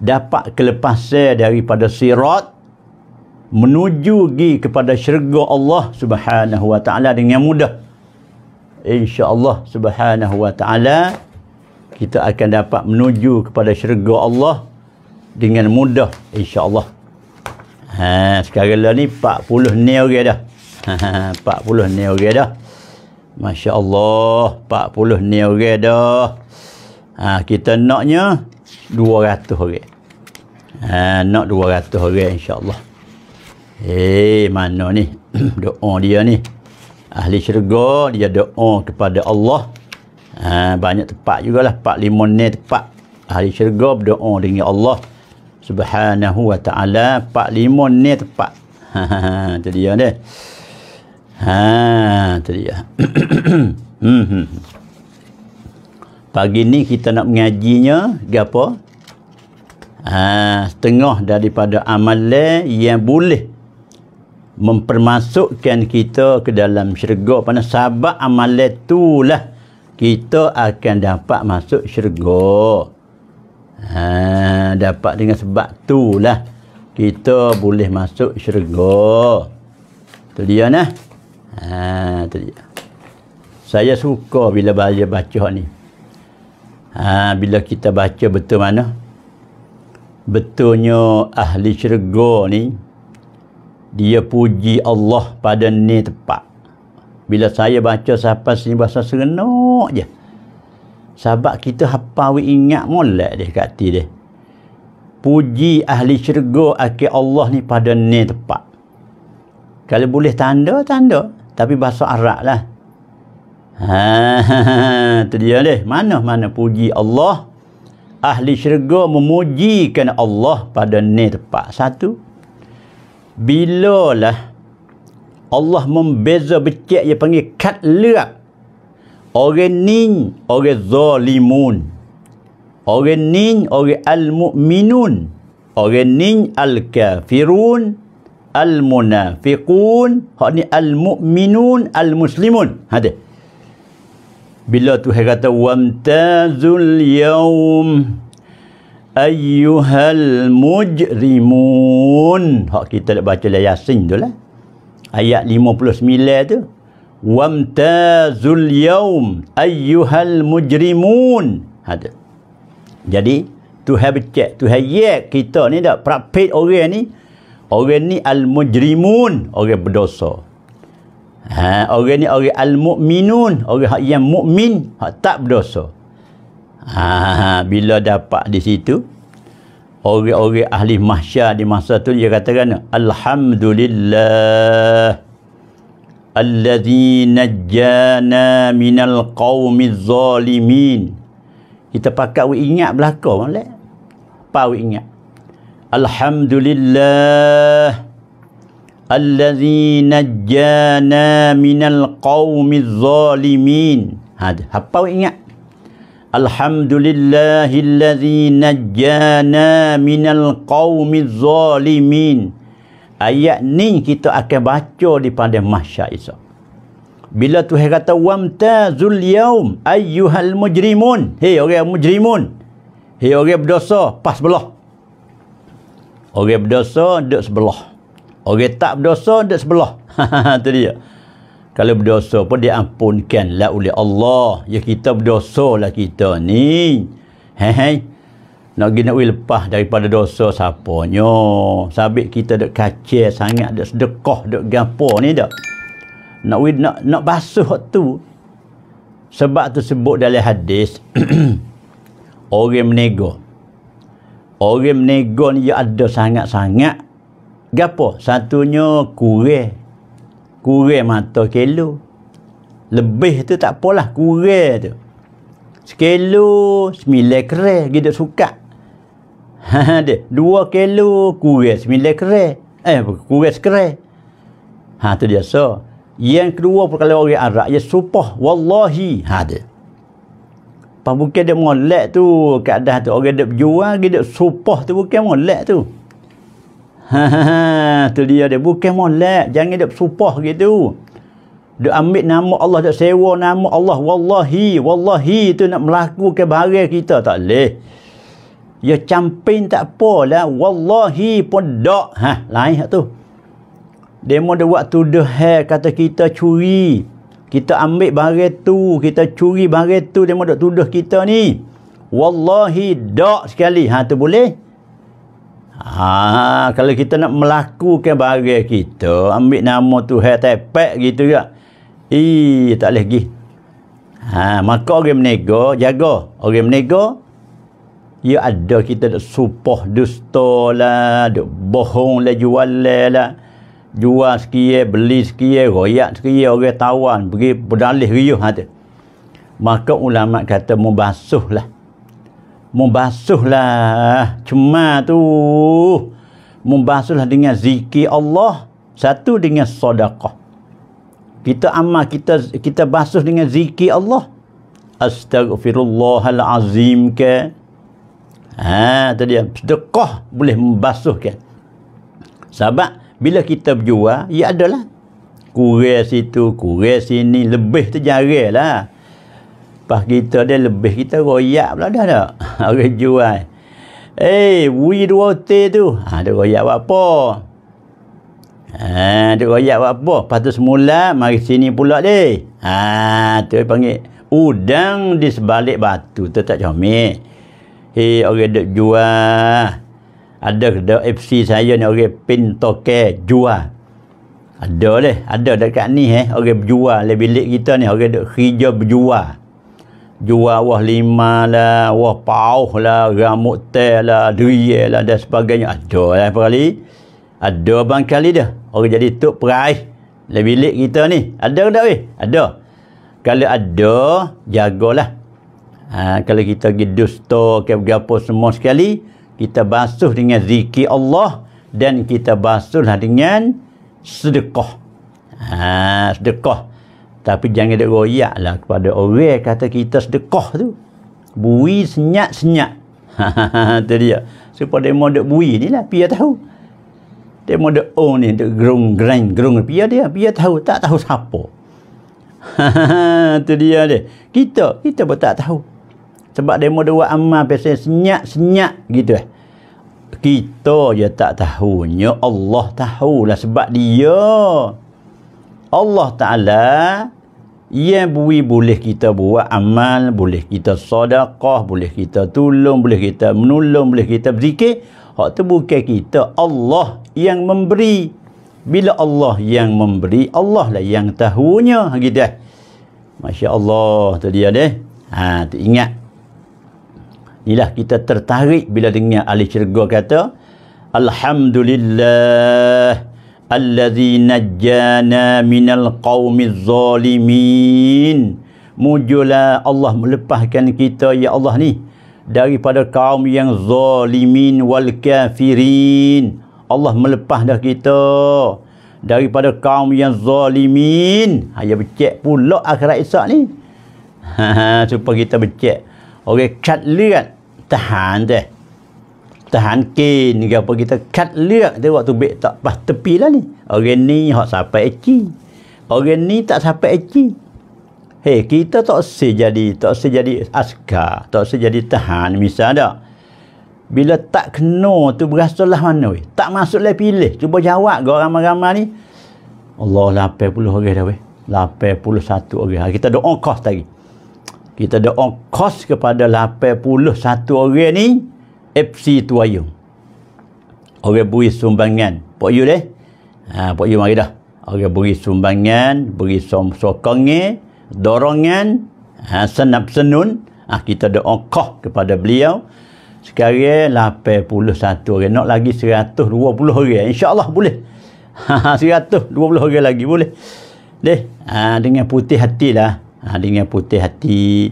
dapat kelepasan daripada sirat menuju gi kepada syurga Allah Subhanahu wa taala dengan mudah. Insya-Allah Subhanahu wa taala kita akan dapat menuju kepada syurga Allah dengan mudah insya-Allah. Ha sekarang lah ni 40 ni orang dah. Ha 40 ha, ha, ni orang dah. Masya-Allah 40 ni orang dah. Ha kita naknya 200 orang. Ha nak 200 orang insya-Allah. Eh hey, mana ni <clears throat> doa dia ni? Ahli syurga dia doa kepada Allah ha, banyak tempat jugalah Pak Limon ni tempat Ahli syurga berdoa dengan Allah Subhanahu wa ta'ala Pak Limon ni tempat ha, ha, ha, ha. Itu dia dia ha, Itu dia <coughs> hmm, hmm. Pagi ni kita nak mengajinya Gapa ha, Setengah daripada amalan Yang boleh mempermasukkan kita ke dalam syurga pada sebab tu lah kita akan dapat masuk syurga. Ha, dapat dengan sebab tu lah. Kita boleh masuk syurga. Tu dia nah. Ha, itu dia. Saya suka bila baca baca ni. Ha, bila kita baca betul mana. Betulnya ahli syurga ni. Dia puji Allah pada ni tepat bila saya baca sahabat sini bahasa serenok je sahabat kita hapawi ingat molek dia kat dia puji ahli syurga akhir Allah ni pada ni tepat kalau boleh tanda tanda tapi bahasa Arab lah ha, <laughs> dia deh mana mana puji Allah ahli syurga memujikan Allah pada ni tepat satu bilalah Allah membeza becek yang panggil kat lirap. Orang nin, orang zalimun. Orang nin, orang al-mu'minun. Orang nin, al-kafirun. Al-munafiqun. Hak ni al-mu'minun, al-muslimun. Hadis. Bila tu saya kata, Wamtazul yaum ayyuhal mujrimun. Hak kita nak baca lah Yasin tu lah ayat 59 tu wamtazul yaum ayyuhal mujrimun ada ha, jadi to have check to have yet kita ni dah prapit orang ni orang ni al mujrimun orang berdosa ha orang ni orang al mukminun orang yang mukmin tak berdosa ha, ha, ha bila dapat di situ orang-orang ahli mahsyar di masa tu dia katakan alhamdulillah allazi najjana minal qaumiz zalimin kita pakai ingat belaka molek pau ingat alhamdulillah allazi najjana minal qaumiz zalimin hadah apa ingat Alhamdulillahillazi najjana minal qaumiz zalimin. Ayat ni kita akan baca di pada mahsyar esok. Bila Tuhan kata wamtazul yaum ayyuhal mujrimun. Hei orang mujrimun. Hei orang berdosa pas sebelah. Orang berdosa duduk sebelah. Orang tak berdosa duduk sebelah. <laughs> Itu dia kalau berdosa pun diampunkan lah oleh Allah ya kita berdosa lah kita ni hehe nak gina wil lepas daripada dosa siapa nyo sabik kita dak kacir sangat dak sedekah dak gapo ni dak nak wil nak nak basuh tu sebab tu tersebut dalam hadis <clears throat> orang menego orang menego ni ya ada sangat-sangat gapo satunya kurang kurang mata kilo lebih tu tak apalah kurang tu sekilo sembilan kere kita suka ada <laughs> dua kilo kurang sembilan kere eh kurang sekere ha tu dia so yang kedua kalau orang Arab ya supah wallahi ha dia Pak bukan dia molek tu keadaan tu orang dia jual dia supah tu bukan molek tu Ha, <laughs> tu dia dia bukan molek jangan dia supah gitu dia ambil nama Allah dia sewa nama Allah wallahi wallahi itu nak melakukan bahagia kita tak boleh dia ya, camping tak apa lah wallahi pun dak ha, lain tu dia mahu dia buat tuduh kata kita curi kita ambil bahagia tu kita curi bahagia tu dia mahu dia tuduh kita ni wallahi dak sekali ha, tu boleh Ha, kalau kita nak melakukan bagi kita, ambil nama tu tepek gitu ya. Ih, tak boleh pergi. Ha, maka orang menego, jaga. Orang menego, ia ya ada kita nak supoh dusta lah, bohong lah, jual lah, lah. Jual sekian, beli sekian, royak sekian, orang tawan, pergi berdalih riuh. Ha, tu. Maka ulama kata membasuh lah membasuhlah cuma tu membasuhlah dengan zikir Allah satu dengan sedekah kita amal kita kita basuh dengan zikir Allah astagfirullahalazim ke ha tadi sedekah boleh membasuhkan sebab bila kita berjual ia adalah kurang situ kurang sini lebih lah pas kita dia lebih kita royak pula dah tak <laughs> orang jual eh wui dua te tu ha, dia royak buat apa ha, dia royak buat apa lepas tu semula mari sini pula deh. ha, tu dia panggil udang di sebalik batu tu tak comel hei orang duk jual ada ada FC saya ni orang pin toke jual ada leh ada dekat ni eh orang berjual lebih bilik kita ni orang duk hijau berjual jual wah lima lah, wah pauh lah, ramuk teh lah, duye lah dan sebagainya. Ada lah kali, Ada bang kali dah. Orang jadi tuk peraih. Dalam bilik kita ni. Ada ke tak weh? Ada. Kalau ada, jagalah. Ha, kalau kita pergi dusta ke berapa semua sekali, kita basuh dengan zikir Allah dan kita basuhlah dengan sedekah. Ha, sedekah. Sedekah tapi jangan dia royak lah kepada orang kata kita sedekah tu bui senyak senyak. <laughs> tu dia supaya dia mau bui ni lah pia tahu dia mau dia own oh, ni dia gerung gerang gerung pia dia pia tahu tak tahu siapa <laughs> tu dia dia kita kita pun tak tahu sebab dia mau dia buat amal biasanya senyak senyak gitu eh kita je tak tahu. Ya Allah tahulah sebab dia Allah Ta'ala yang bui boleh kita buat amal, boleh kita sadaqah, boleh kita tolong, boleh kita menolong, boleh kita berzikir. Hak tu bukan kita. Allah yang memberi. Bila Allah yang memberi, Allah lah yang tahunya. Gitu. Eh. Masya Allah tu dia deh. Ha, tu ingat. Inilah kita tertarik bila dengar Ali Cergo kata, Alhamdulillah. الذي نجانا من القوم الظالمين mujula Allah melepaskan kita ya Allah ni daripada kaum yang zalimin wal kafirin Allah melepah dah kita daripada kaum yang zalimin ayah ha, becek pula akhirat isyak ni <laughs> ha, ha, supaya kita becek orang okay, cat lirat tahan deh tahan kin ke apa kita kat lihat dia waktu bek tak pas tepi lah ni orang ni hak sampai eci orang ni tak sampai eci hei kita tak se jadi tak se jadi askar tak se jadi tahan misal tak bila tak kena tu berasalah mana weh tak masuk lah pilih cuba jawab ke orang ramai ni Allah puluh orang dah weh puluh satu orang ha, kita doa kos tadi kita doa kos kepada puluh satu orang ni FC Tuayung. Orang beri sumbangan. Pak Yu deh. Ha, Pak Yu mari dah. Orang beri sumbangan, beri sokongan, dorongan, ha, senap senun. Ha, kita ada ongkoh kepada beliau. Sekarang 81 orang. Nak lagi 120 orang. InsyaAllah boleh. Ha, 120 ha, orang lagi boleh. Deh, ha, dengan putih hati lah. Ha, dengan putih hati.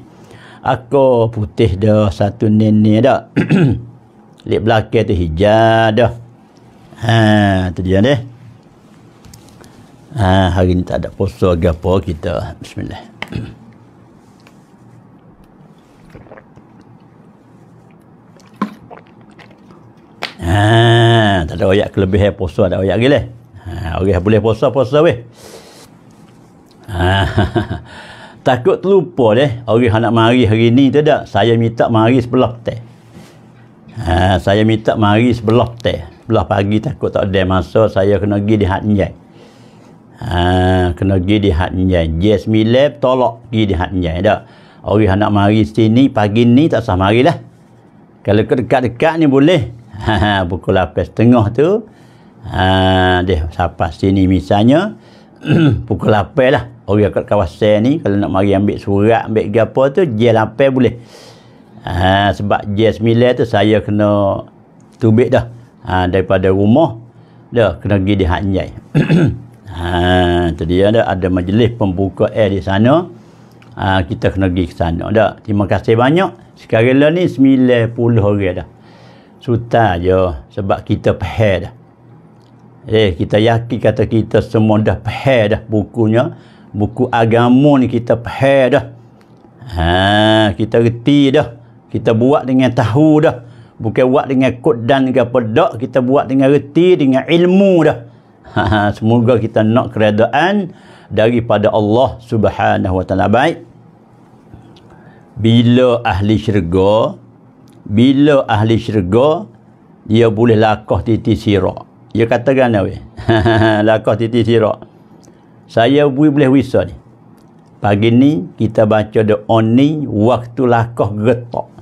Aku putih dah satu nenek dah. <clears throat> lip belakang tu hijau dah ha tu dia ni ha hari ni tak ada puasa apa kita bismillah ha tak ada oyak kelebihan puasa ada oyak gile. ha orang boleh puasa puasa weh ha <laughs> takut terlupa deh orang nak mari hari ni tak ada saya minta mari sebelah teh Ha, saya minta mari sebelah teh. Sebelah pagi takut tak ada masa, saya kena pergi di Hatnjai. Ha, kena pergi di Hatnjai. Jasmilab tolak pergi di Hatnjai. Tak? Orang nak mari sini, pagi ni tak sah mari lah. Kalau ke dekat-dekat ni boleh. Ha, ha pukul lapis tengah tu. Ha, dia sampai sini misalnya. <clears throat> pukul lapis lah. Orang kat kawasan ni, kalau nak mari ambil surat, ambil gapa tu, jel lapis boleh ha, sebab jazz milet tu saya kena tubik dah ha, daripada rumah dah kena pergi di Hanjai <clears throat> ha, tu dia dah ada majlis pembuka air di sana ha, kita kena pergi ke sana dah terima kasih banyak sekarang lah ni 90 orang dah sutar je sebab kita pahal dah eh kita yakin kata kita semua dah pahal dah bukunya buku agama ni kita pahal dah ha, kita reti dah kita buat dengan tahu dah bukan buat dengan kodan ke apa dak kita buat dengan reti dengan ilmu dah ha, ha, semoga kita nak keredaan daripada Allah subhanahu wa ta'ala baik bila ahli syurga bila ahli syurga dia boleh lakah titi sirak dia katakan apa <laughs> ha, lakah titi sirak saya boleh wisa ni pagi ni kita baca the only waktu lakah getok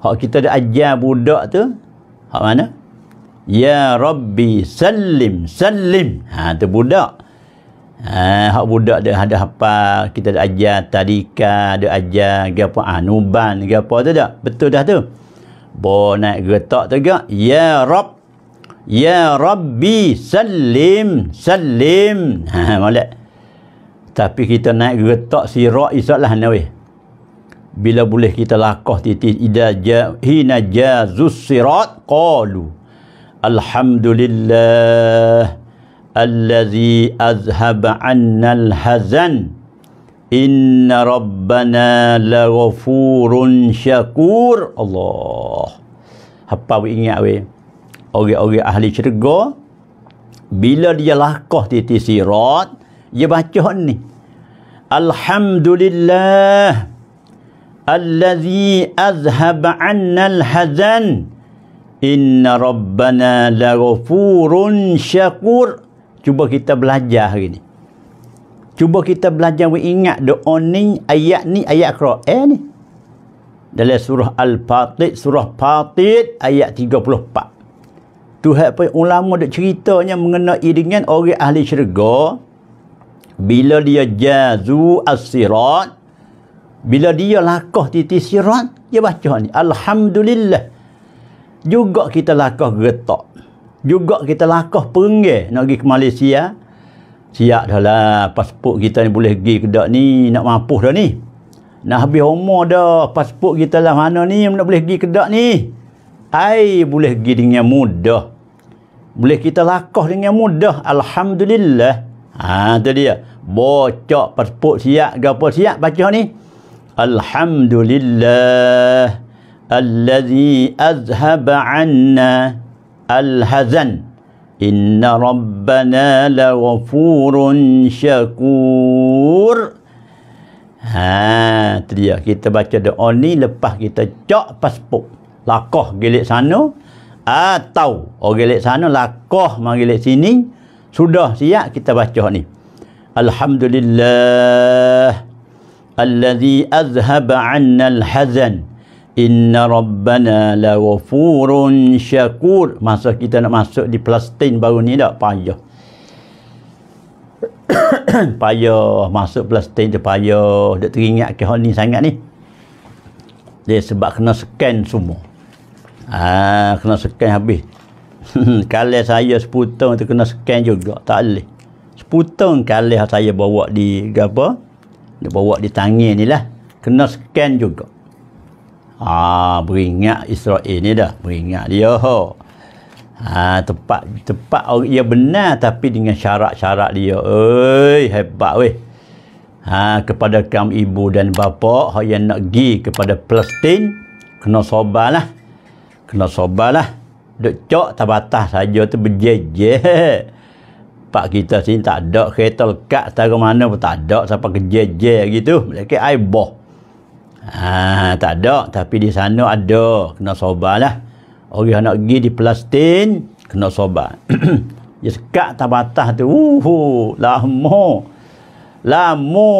Hak kita ada ajar budak tu. Hak mana? Ya Rabbi Salim Salim. Ha tu budak. Ha hak budak dia ada apa kita ada ajar tadika, ada ajar gapo anuban, gapo tu dak? Betul dah tu. Bo naik getak tu gak. Ya Rabb Ya Rabbi Salim Salim. Ha molek. Tapi kita naik getak sirat isatlah nah weh bila boleh kita lakoh titik ida ja hina jazus sirat qalu alhamdulillah allazi azhab anna alhazan inna rabbana laghfurun syakur Allah apa we ingat we orang-orang ahli syurga bila dia lakoh titik sirat dia baca ni alhamdulillah al الذي أذهب عنا Hazan, Inna Rabbana لغفور شكور cuba kita belajar hari ni cuba kita belajar we ingat doa ni ayat ni ayat qira eh ni dalam surah al-fatih surah fatih ayat 34 Tuhan pun ulama dak ceritanya mengenai dengan orang ahli syurga bila dia jazu as-sirat bila dia lakah titik sirat dia baca ni alhamdulillah juga kita lakah getak juga kita lakah pengge nak pergi ke Malaysia siap dah lah pasport kita ni boleh pergi ke dak ni nak mampus dah ni nak habis umur dah pasport kita lah mana ni nak boleh pergi ke dak ni ai boleh pergi dengan mudah boleh kita lakah dengan mudah alhamdulillah ha tu dia bocok pasport siap gapo siap baca ni الحمد لله الذي أذهب عنا الحزن إن ربنا لغفور شكور Ha, tu dia. Kita baca doa ni lepas kita cok pasport. Lakoh gelik sana. Atau, oh gelik sana, lakoh mah gelik sini. Sudah siap kita baca ni. Alhamdulillah. الذي أذهب عنا الحزن إن ربنا لغفور شكور masa kita nak masuk di Palestin baru ni tak payah <coughs> payah masuk Palestin tu payah dia teringat ke hal ni sangat ni dia sebab kena scan semua ah kena scan habis <laughs> kalau saya seputung tu kena scan juga tak boleh seputung kalau saya bawa di apa dia bawa di tangan ni lah kena scan juga ah beringat Israel ni dah beringat dia ha ah, tepat orang ia benar tapi dengan syarat-syarat dia oi hebat weh ha kepada kaum ibu dan bapa hak yang nak pergi kepada Palestin kena sobalah kena sobalah Duk cok tabatah saja tu berjejeh <laughs> pak kita sini tak ada kereta lekat setara mana pun tak ada siapa kerja gitu mereka aiboh ha, tak ada tapi di sana ada kena lah orang nak pergi di Palestin kena sobat <clears throat> dia sekat tak patah tu uhu lama lama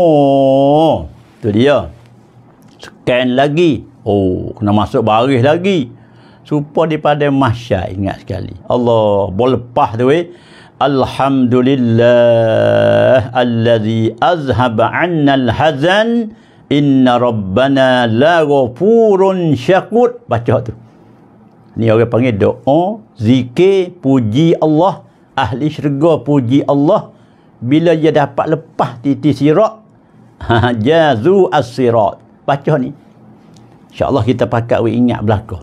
tu dia scan lagi oh kena masuk baris lagi supaya daripada masyarakat ingat sekali Allah boleh lepas tu eh Alhamdulillah Alladhi azhab anna al-hazan Inna rabbana la ghafurun syakut Baca tu Ni orang panggil doa Zikir puji Allah Ahli syurga puji Allah Bila dia dapat lepas titik sirat ha, Jazu as-sirat Baca ni InsyaAllah kita pakat we ingat belakang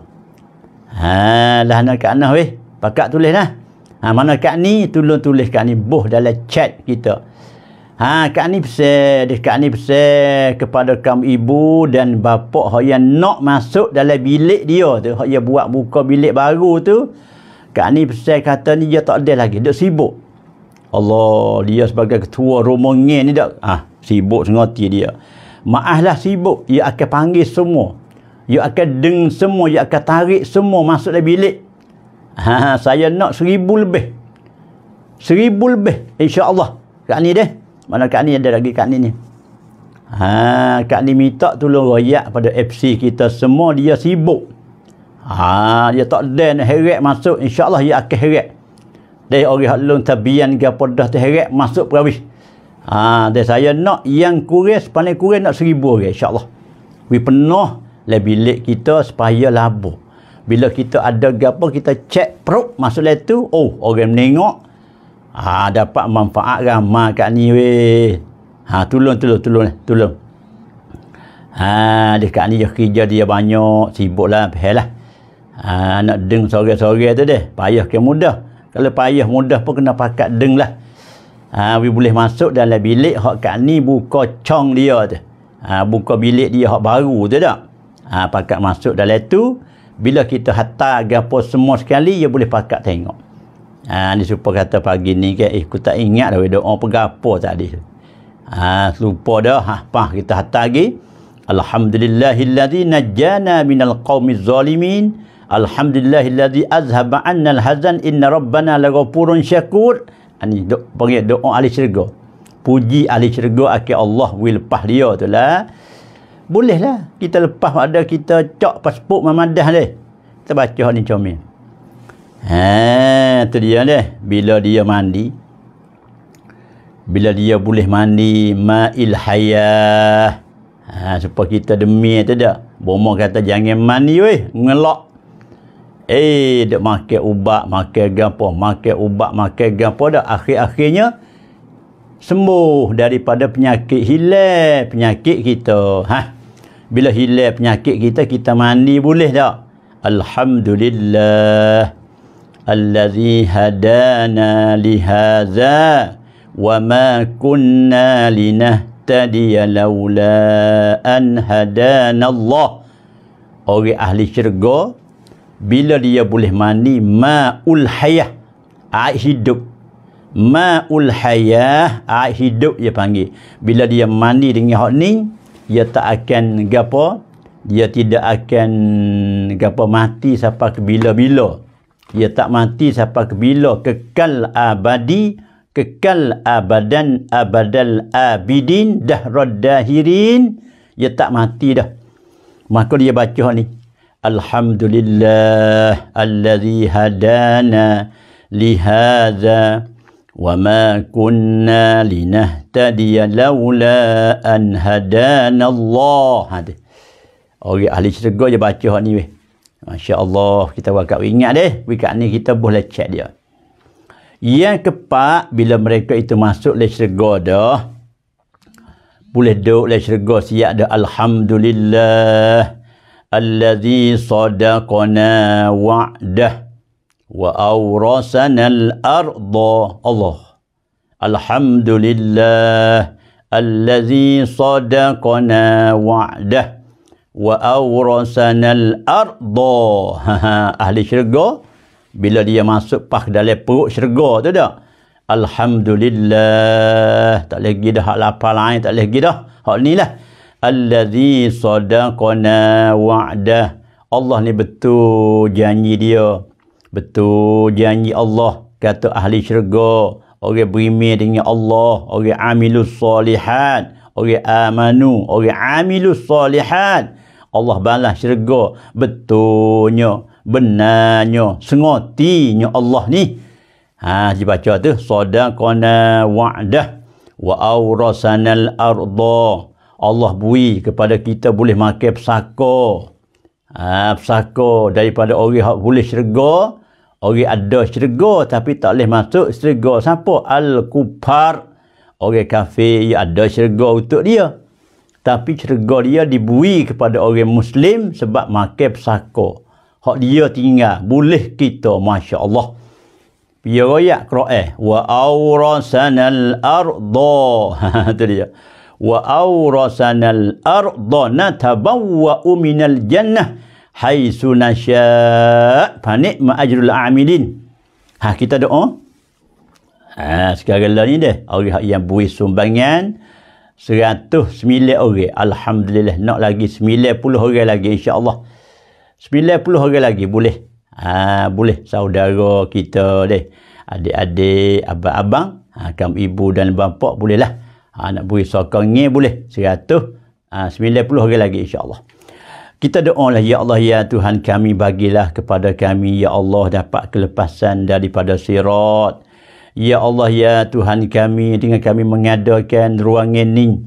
Haa lah nak kat anak weh Pakat tulis lah Ha, mana Kak Ni tolong tulis Kak Ni boh dalam chat kita. Ha, Kak Ni pesan, Kak Ni pesan kepada kamu ibu dan bapa yang nak masuk dalam bilik dia tu. Yang buat buka bilik baru tu. Kak Ni pesan kata ni dia tak ada lagi. Dia sibuk. Allah, dia sebagai ketua rumongin ni tak? Ah, ha, sibuk sengerti dia. Maaflah sibuk. Dia akan panggil semua. Dia akan deng semua. Dia akan tarik semua masuk dalam bilik. Ha, saya nak seribu lebih. Seribu lebih. InsyaAllah. Kak ni deh. Mana Kak ni ada lagi Kak ni ni. Ha, Kak ni minta tolong rakyat pada FC kita semua. Dia sibuk. Ha, dia tak ada nak heret masuk. InsyaAllah dia akan heret. Dari orang yang belum tabian ke apa dah terheret masuk perawis. Ha, dari saya nak yang kuris, paling kuris nak seribu orang. InsyaAllah. Kuih penuh lebih bilik kita supaya labuh bila kita ada apa kita cek probe masuk tu oh orang menengok ha dapat manfaat ramai kat ni weh ha tolong tolong tolong tolong ha dekat ni dia kerja dia banyak sibuk lah pahal lah ha nak deng sore-sore tu deh payah ke mudah kalau payah mudah pun kena pakat deng lah ha we boleh masuk dalam bilik hak kat ni buka cong dia tu ha buka bilik dia hak baru tu tak ha pakat masuk dalam tu bila kita hantar gapo semua sekali dia boleh pakat tengok ha ni supaya kata pagi ni ke, eh aku tak ingat dah doa pegapo tadi ha lupa dah ha pah kita hatta lagi alhamdulillahillazi najjana minal qaumiz zalimin alhamdulillahillazi azhaba anna alhazan inna rabbana laghafurun syakur ani ha, do, panggil doa ahli syurga puji ahli syurga akhir Allah will pah dia tu lah bolehlah kita lepas ada kita cok pasport mamadah deh kita baca hak ni comel ha tu dia deh bila dia mandi bila dia boleh mandi ma'il hayah ha supaya kita demi tidak bomo kata jangan mandi weh ngelok eh dak makan ubat makan gapo makan ubat makan gapo dah akhir-akhirnya sembuh daripada penyakit hilang penyakit kita ha bila hilang penyakit kita kita mandi boleh tak alhamdulillah allazi hadana li wa ma kunna linahtadiya laula an hadana Allah orang ahli syurga bila dia boleh mandi ma'ul hayah air hidup ma'ul hayah air hidup dia panggil bila dia mandi dengan hak ni dia tak akan gapo dia tidak akan gapo mati sampai ke bila-bila dia tak mati sampai ke bila kekal abadi kekal abadan abadal abidin dah dahirin dia tak mati dah maka dia baca ni alhamdulillah allazi hadana li hadza وما كنا لنهتدي لولا أن هدانا الله هذا أوكي أهل الشرق جا بقى ما شاء الله kita buat kat ingat deh dekat ni kita boleh check dia yang keempat bila mereka itu masuk le syurga dah boleh duduk le syurga siap dah alhamdulillah allazi sadaqana wa'dah وأورثنا الأرض الله الحمد لله الذي صدقنا وعده وأورثنا الأرض أهل syurga bila dia masuk pas dalam perut syurga tu dah Alhamdulillah tak lagi dah hak lapar lain tak lagi dah hak ni lah allazi sadaqana wa'dah Allah ni betul janji dia Betul janji Allah kata ahli syurga, orang berimi dengan Allah, orang amilus solihat, orang amanu, orang amilus solihat. Allah balas syurga. Betulnya, benarnya, sengotinya Allah ni. Ha, baca tu sadaqana wa'dah wa aurasanal arda. Allah bui kepada kita boleh makan pesaka. Ah, pesako daripada orang yang boleh syurga. Orang ada syurga tapi tak boleh masuk syurga. Siapa? Al-Kupar. Orang kafir yang ada syurga untuk dia. Tapi syurga dia dibui kepada orang Muslim sebab makan pesako. Hak dia tinggal. Boleh kita. Masya Allah. Ya royak qira'ah wa al arda. <laughs> Itu dia. Wa al arda natabawwa minal jannah. Hai nasya panik ni'ma ajrul amilin ha kita doa ha sekarang lah ni deh orang yang beri sumbangan 109 orang alhamdulillah nak lagi 90 orang lagi Insya insyaallah 90 orang lagi boleh ha boleh saudara kita deh adik-adik abang-abang ha kaum ibu dan bapak boleh lah ha, nak beri sokong ni boleh 100 ha, 90 orang lagi Insya Allah. Kita doa lah ya Allah ya Tuhan kami bagilah kepada kami ya Allah dapat kelepasan daripada sirat. Ya Allah ya Tuhan kami dengan kami mengadakan ruang ini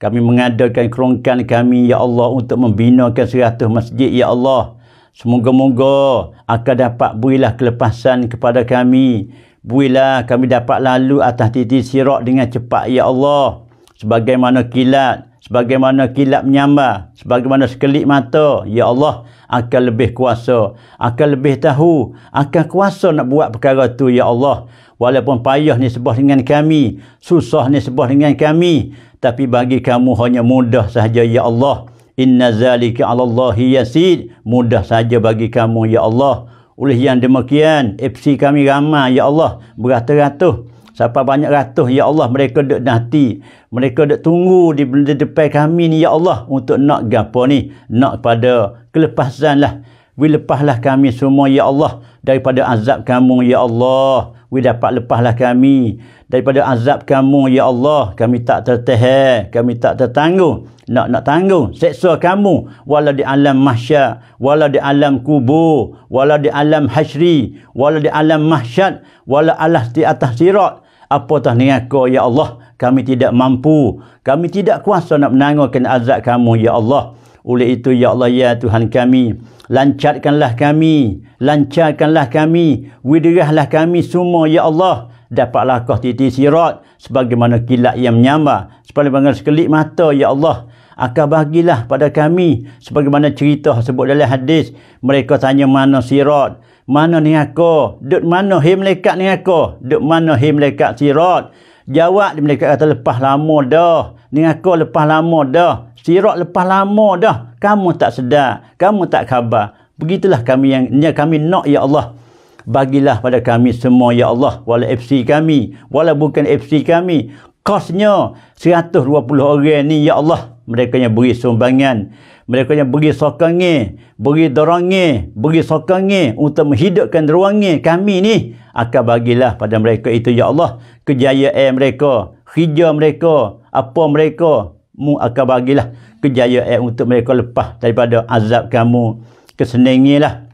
kami mengadakan kerongkan kami ya Allah untuk membinakan seratus masjid ya Allah. Semoga-moga akan dapat builah kelepasan kepada kami. Builah kami dapat lalu atas titik sirat dengan cepat ya Allah. Sebagaimana kilat sebagaimana kilat menyambar, sebagaimana sekelip mata, Ya Allah akan lebih kuasa, akan lebih tahu, akan kuasa nak buat perkara tu, Ya Allah. Walaupun payah ni sebuah dengan kami, susah ni sebuah dengan kami, tapi bagi kamu hanya mudah sahaja, Ya Allah. Inna zalika alallahi yasid. Mudah saja bagi kamu, Ya Allah. Oleh yang demikian, epsi kami ramai, Ya Allah. Beratus-ratus. Sampai banyak ratus, Ya Allah, mereka duduk nanti. Mereka duduk tunggu di, di depan kami ni, Ya Allah, untuk nak gapa ni. Nak pada kelepasan lah. Bila kami semua, Ya Allah, daripada azab kamu, Ya Allah we dapat lepahlah kami daripada azab kamu ya Allah kami tak terteher kami tak tertangguh nak nak tangguh seksa kamu walau di alam mahsyar walau di alam kubur walau di alam hasri walau di alam mahsyar walau alas di atas sirat apatah niat kau ya Allah kami tidak mampu kami tidak kuasa nak menanggungkan azab kamu ya Allah oleh itu, Ya Allah, Ya Tuhan kami, lancarkanlah kami, lancarkanlah kami, widerahlah kami semua, Ya Allah, dapatlah kau titik sirat, sebagaimana kilat yang menyambar, sebagaimana sekelip mata, Ya Allah, akan bagilah pada kami, sebagaimana cerita sebut dalam hadis, mereka tanya mana sirat, mana ni aku, duduk mana hei malaikat ni aku, duduk mana hei malaikat sirat, jawab mereka kata lepas lama dah, ni aku lepas lama dah, Sirak lepas lama dah. Kamu tak sedar. Kamu tak khabar. Begitulah kami yang kami nak, Ya Allah. Bagilah pada kami semua, Ya Allah. Walau FC kami. Walau bukan FC kami. Kosnya 120 orang ni, Ya Allah. Mereka yang beri sumbangan. Mereka yang beri sokongnya. Beri dorongnya. Beri sokongnya. Untuk menghidupkan ruangnya kami ni. Akan bagilah pada mereka itu, Ya Allah. Kejayaan mereka. Hijau mereka. Apa mereka mu akan bagilah kejayaan untuk mereka lepas daripada azab kamu keseningilah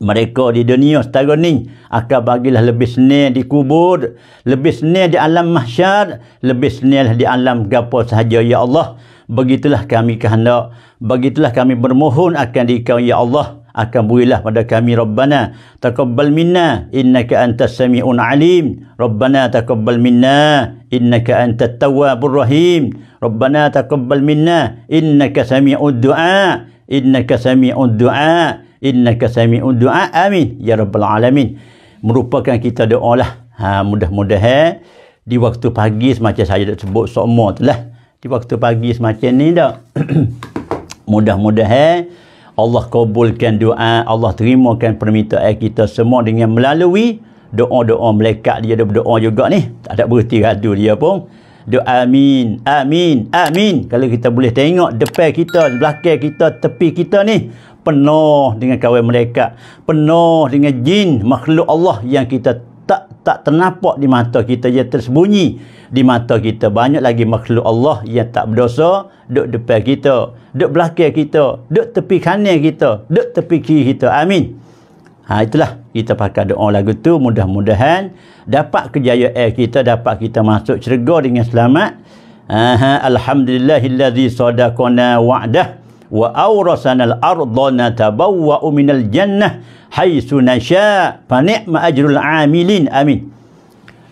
mereka di dunia setara ni akan bagilah lebih senil di kubur lebih senil di alam mahsyar lebih senil di alam gapo sahaja ya Allah begitulah kami kehendak begitulah kami bermohon akan dikau ya Allah akan berilah pada kami Rabbana taqabbal minna innaka antas sami'un alim Rabbana taqabbal minna innaka antat tawabur rahim Rabbana تقبل منا إنك سميع الدعاء إنك سميع الدعاء إنك سميع الدعاء Amin. Ya Rabbal Alamin. merupakan kita doa lah ha, mudah-mudahan di waktu pagi semacam saya dah sebut semua tu lah di waktu pagi semacam ni dah <coughs> mudah-mudahan Allah kabulkan doa Allah terimakan permintaan kita semua dengan melalui doa-doa melekat dia ada berdoa juga ni tak ada berhenti radu dia pun doa amin amin amin kalau kita boleh tengok depan kita belakang kita tepi kita ni penuh dengan kawan mereka penuh dengan jin makhluk Allah yang kita tak tak ternampak di mata kita yang tersembunyi di mata kita banyak lagi makhluk Allah yang tak berdosa duduk depan kita duduk belakang kita duduk tepi kanan kita duduk tepi kiri kita amin Ha, itulah kita pakai doa lagu tu mudah-mudahan dapat kejayaan eh, kita dapat kita masuk syurga dengan selamat. Aha, alhamdulillahillazi sadaqana wa'dah wa awrasana al-ardha natabawwa min al-jannah haitsu nasha fa ni'ma ajrul amilin. Amin.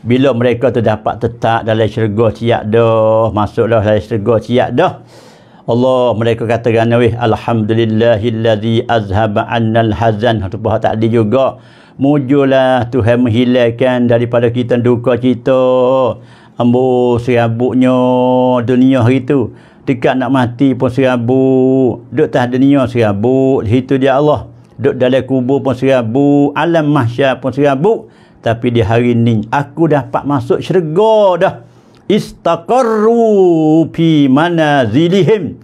Bila mereka tu dapat tetap dalam syurga siap dah, masuklah dalam syurga siap dah. Allah mereka kata gana weh alhamdulillahillazi azhaba annal hazan tu bah tak ada juga mujulah Tuhan menghilangkan daripada kita duka cita ambo serabuknya dunia hari tu dekat nak mati pun serabuk duk tah dunia serabuk itu dia Allah duk dalam kubur pun serabuk alam mahsyar pun serabuk tapi di hari ni aku dapat masuk syurga dah, pak masuk syurga dah istaqarru fi manazilihim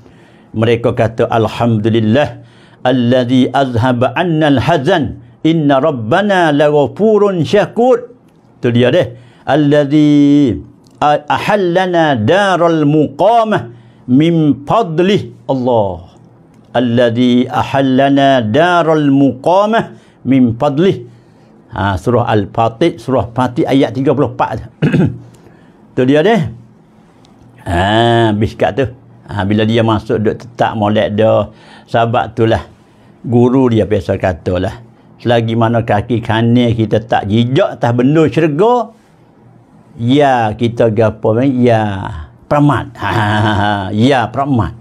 mereka kata alhamdulillah allazi azhab anna alhazan inna rabbana laghfurun syakur tu dia deh allazi ahallana daral muqamah min fadli Allah allazi ahallana daral muqamah min fadli ha, surah al-fatih surah fatih ayat 34 <clears throat> tu dia deh. Ha habis kat tu. Ha, bila dia masuk duk tetap molek dia tu lah. guru dia biasa lah. selagi mana kaki kanan kita tak jijak tak benda syurga ya kita gapo ya peramat ha, <laughs> ha ya pramat.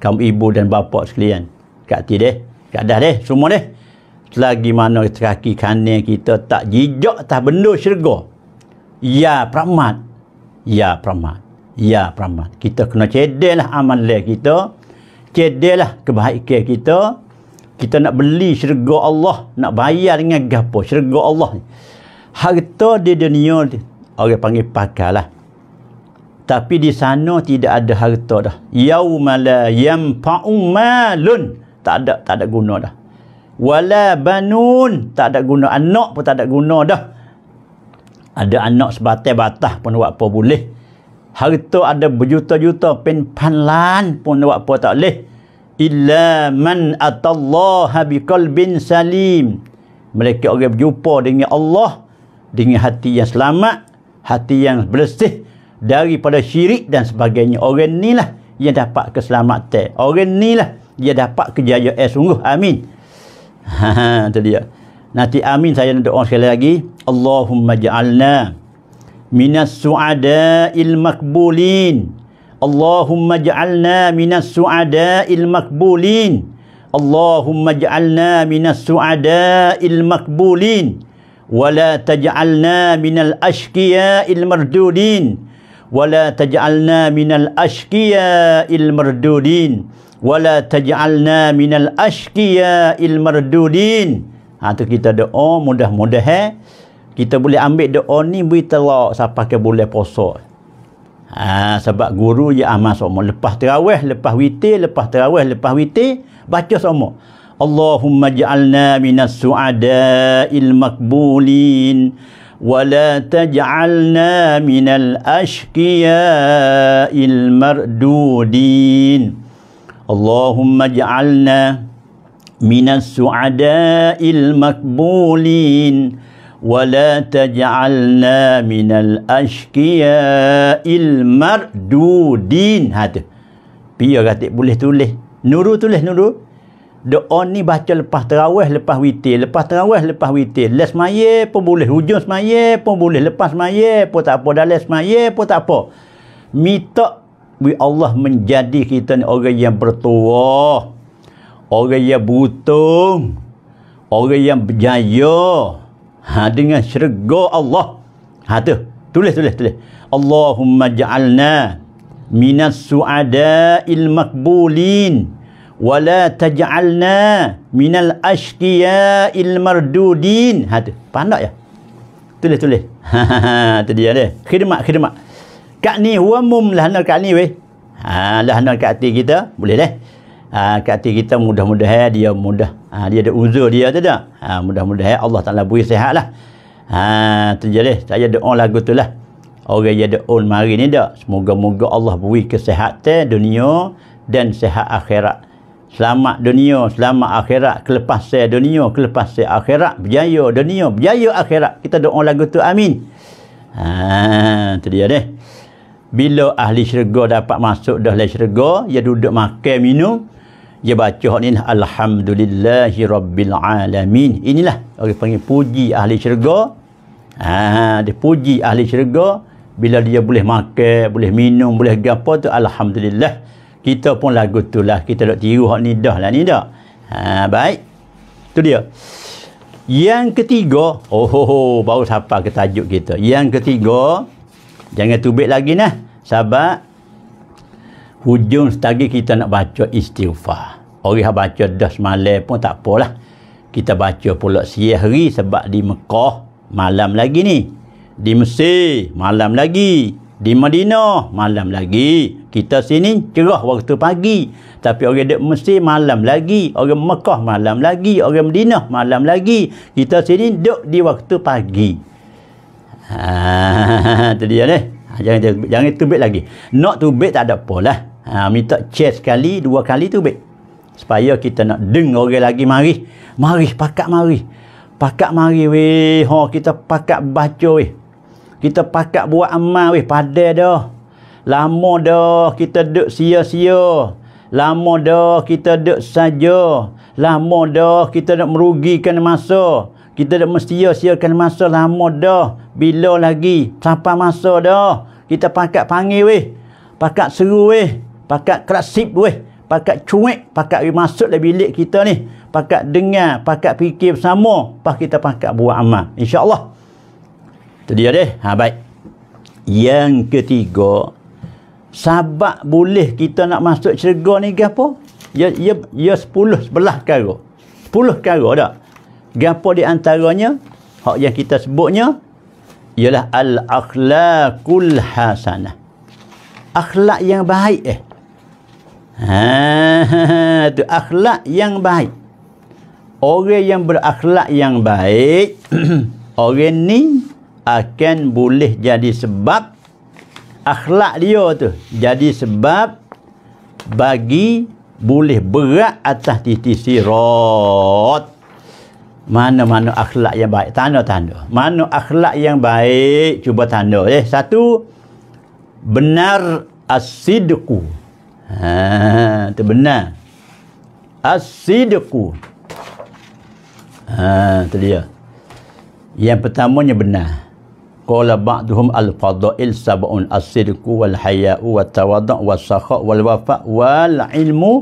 kamu ibu dan bapa sekalian kat ti deh kat dah deh semua deh selagi mana kaki kanan kita tak jijak tak benda syurga ya pramat ya pramat ya pramat kita kena cedelah amal kita cedelah kebaikan kita kita nak beli syurga Allah nak bayar dengan gapo syurga Allah harta di dunia ni, orang panggil pakalah tapi di sana tidak ada harta dah yaumala yanfa'u malun tak ada tak ada guna dah wala banun tak ada guna anak pun tak ada guna dah ada anak sebatai batah pun buat apa boleh harta ada berjuta-juta pin panlan pun buat apa tak boleh illa man atallaha biqalbin salim mereka orang berjumpa dengan Allah dengan hati yang selamat hati yang bersih daripada syirik dan sebagainya orang ni lah yang dapat keselamatan orang ni lah dia dapat kejayaan eh, sungguh amin <laughs> ha ha tu dia Nanti amin saya nak doa sekali lagi. Allahumma ja'alna minas su'ada'il makbulin. Allahumma ja'alna minas su'ada'il makbulin. Allahumma ja'alna minas su'ada'il makbulin. Wala taj'alna minal ashkiya'il mardudin. Wala taj'alna minal ashkiya'il mardudin. Wala taj'alna minal ashkiya'il mardudin. Wala taj'alna minal ashkiya'il mardudin atau ha, kita doa mudah-mudah eh? kita boleh ambil doa ni beri telak sampai ke boleh puasa ha, sebab guru ya amal sama lepas terawih lepas witir lepas terawih lepas witir baca sama Allahumma ja'alna minas su'ada'il makbulin wa la taj'alna minal ashqiya'il mardudin Allahumma ja'alna من السعداء المقبولين ولا تجعلنا من الأشقياء المردودين هذا بيو kata boleh tulis, nuru tulis nuru. doa ni baca lepas terawih lepas witir lepas terawih lepas witir les semaya pun boleh hujung semaya pun boleh lepas semaya pun tak apa dah les semaya pun tak apa minta Allah menjadi kita ni orang yang bertuah orang yang butung orang yang berjaya ha, dengan syurga Allah ha, tu tulis tulis tulis Allahumma ja'alna minas su'ada'il makbulin wala taj'alna minal ashqiya'il mardudin ha tu pandak ya tulis tulis ha, ha, ha. tu dia dia khidmat khidmat Kak ni huamum lah nak kat ni weh ha lah nak kat kita boleh lah aa, ha, kat hati kita mudah mudah dia mudah aa, ha, dia ada uzur dia tidak ha, mudah mudah Allah Ta'ala beri sehat lah ha, tu je deh saya doa lagu tu lah orang yang doa mari ni tak semoga-moga Allah beri kesihatan dunia dan sehat akhirat selamat dunia selamat akhirat kelepas saya dunia kelepas saya akhirat berjaya dunia berjaya akhirat kita doa lagu tu amin ha, tu dia deh bila ahli syurga dapat masuk dah lah syurga dia duduk makan minum dia baca hak ni alhamdulillahi rabbil alamin inilah orang panggil puji ahli syurga ha dia puji ahli syurga bila dia boleh makan boleh minum boleh gapo tu alhamdulillah kita pun lagu tu lah kita nak tiru hak ni dah lah ni dah ha baik tu dia yang ketiga oh, oh, oh baru sampai ke tajuk kita yang ketiga jangan tubik lagi nah sebab hujung setagi kita nak baca istighfar orang ha yang baca dah semalam pun tak apalah kita baca pula siyah hari sebab di Mekah malam lagi ni di Mesir malam lagi di Madinah malam lagi kita sini cerah waktu pagi tapi orang di Mesir malam lagi orang Mekah malam lagi orang Madinah malam lagi kita sini duduk di waktu pagi Ah, <laughs> tu dia ni ha, jangan, jangan tubik lagi nak tubik tak ada pola Ha, minta chat sekali, dua kali tu, baik. Supaya kita nak deng orang lagi mari. Mari, pakat mari. Pakat mari, weh. Ha, kita pakat baca, weh. Kita pakat buat amal, weh. Padai dah. Lama dah kita duduk sia-sia. Lama dah kita duduk saja. Lama dah kita nak merugikan masa. Kita nak mesti sia siakan masa lama dah. Bila lagi? Sampai masa dah. Kita pakat panggil weh. Pakat seru weh pakat klasip weh pakat cuik pakat masuk dalam bilik kita ni pakat dengar pakat fikir bersama pas kita pakat buat amal insyaallah tu dia deh ha baik yang ketiga sebab boleh kita nak masuk syurga ni gapo ya ya ya 10 11 perkara 10 perkara dak gapo di antaranya hak yang kita sebutnya ialah al akhlaqul hasanah akhlak yang baik eh Ha, ha, ha. itu akhlak yang baik. Orang yang berakhlak yang baik, <clears throat> orang ni akan boleh jadi sebab akhlak dia tu jadi sebab bagi boleh berat atas titik sirat mana-mana akhlak yang baik tanda-tanda mana akhlak yang baik cuba tanda eh satu benar asidku as Ha, itu benar. As-sidiku. Ha, itu dia. Yang pertamanya benar. Qala ba'duhum al-fadha'il sab'un as-sidiku wal-hayya'u wa-tawadak wa-sakha' wal-wafa' wal-ilmu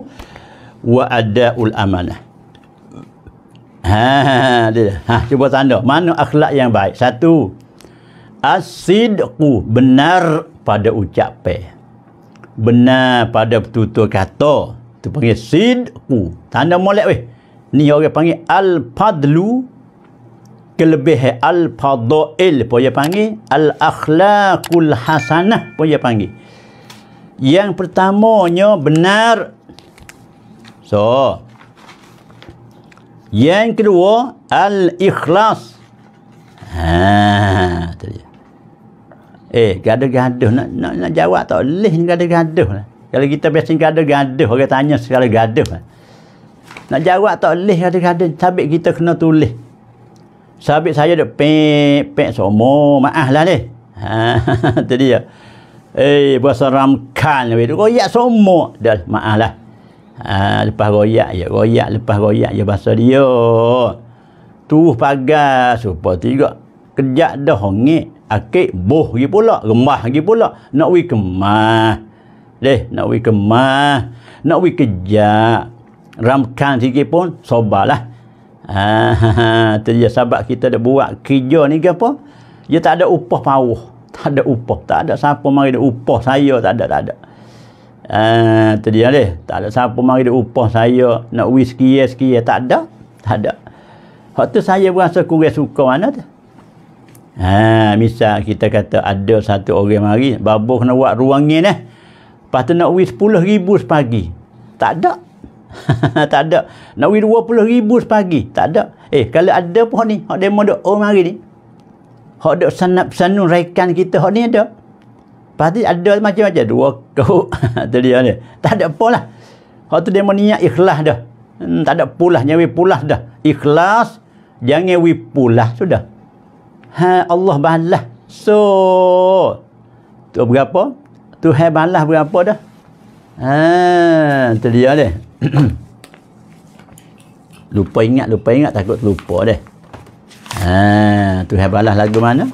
wa-adda'ul amanah. Ha, dia. Ha, cuba tanda. Mana akhlak yang baik? Satu. As-sidqu benar pada ucapan benar pada betul-betul kata tu panggil sidku tanda molek weh ni orang panggil al-padlu kelebih al-fadail apa dia panggil al-akhlaqul hasanah apa dia panggil yang pertamanya benar so yang kedua al-ikhlas ha Eh, gaduh-gaduh nak, nak, nak jawab tak boleh gaduh-gaduh Kalau kita biasa gaduh-gaduh, orang tanya sekali gaduh Nak jawab tak boleh gaduh-gaduh, sabit kita kena tulis. Sabit saya dia pek, pek, semua, maaf lah ha, <laughs> eh, ni. Ha, tadi ya. Eh, buat seram kan. Royak semua. Dah, maaf lah. Ha, lepas royak ya, royak, lepas royak ya, bahasa dia. Tuh pagar, supaya tiga. Kejap dah, hongik akik boh lagi pula remah lagi pula nak wi kemah deh nak wi kemah nak wi kerja ramkan sikit pun lah. ha ha, ha. sahabat kita dah buat kerja ni ke apa dia tak ada upah pauh tak ada upah tak ada siapa mari nak upah saya tak ada tak ada ha dia deh tak ada siapa mari nak upah saya nak wi sekian sekian tak ada tak ada Waktu saya berasa kurang suka mana tu. Ha, misal kita kata ada satu orang mari, babo kena buat ruangnya dah. Eh. Lepas tu nak sepuluh ribu sepagi. Tak ada. <laughs> tak ada. Nak wui dua puluh ribu sepagi. Tak ada. Eh, kalau ada pun ni, hak demo duk orang mari ni. Hak duk sanap sanun raikan kita hak ni ada. Pasti ada macam-macam. Dua kau <laughs> tu dia ni. Tak ada pun lah. Hak tu demo niat ikhlas dah. Hmm, tak ada pulah. nyawi pulah dah. Ikhlas. Jangan wui pulah. Sudah ha Allah balas. So tu berapa? Tu hai balas berapa dah? Ha, terdia deh. <coughs> lupa ingat, lupa ingat takut lupa deh. Ha, tu hai balas lagu mana?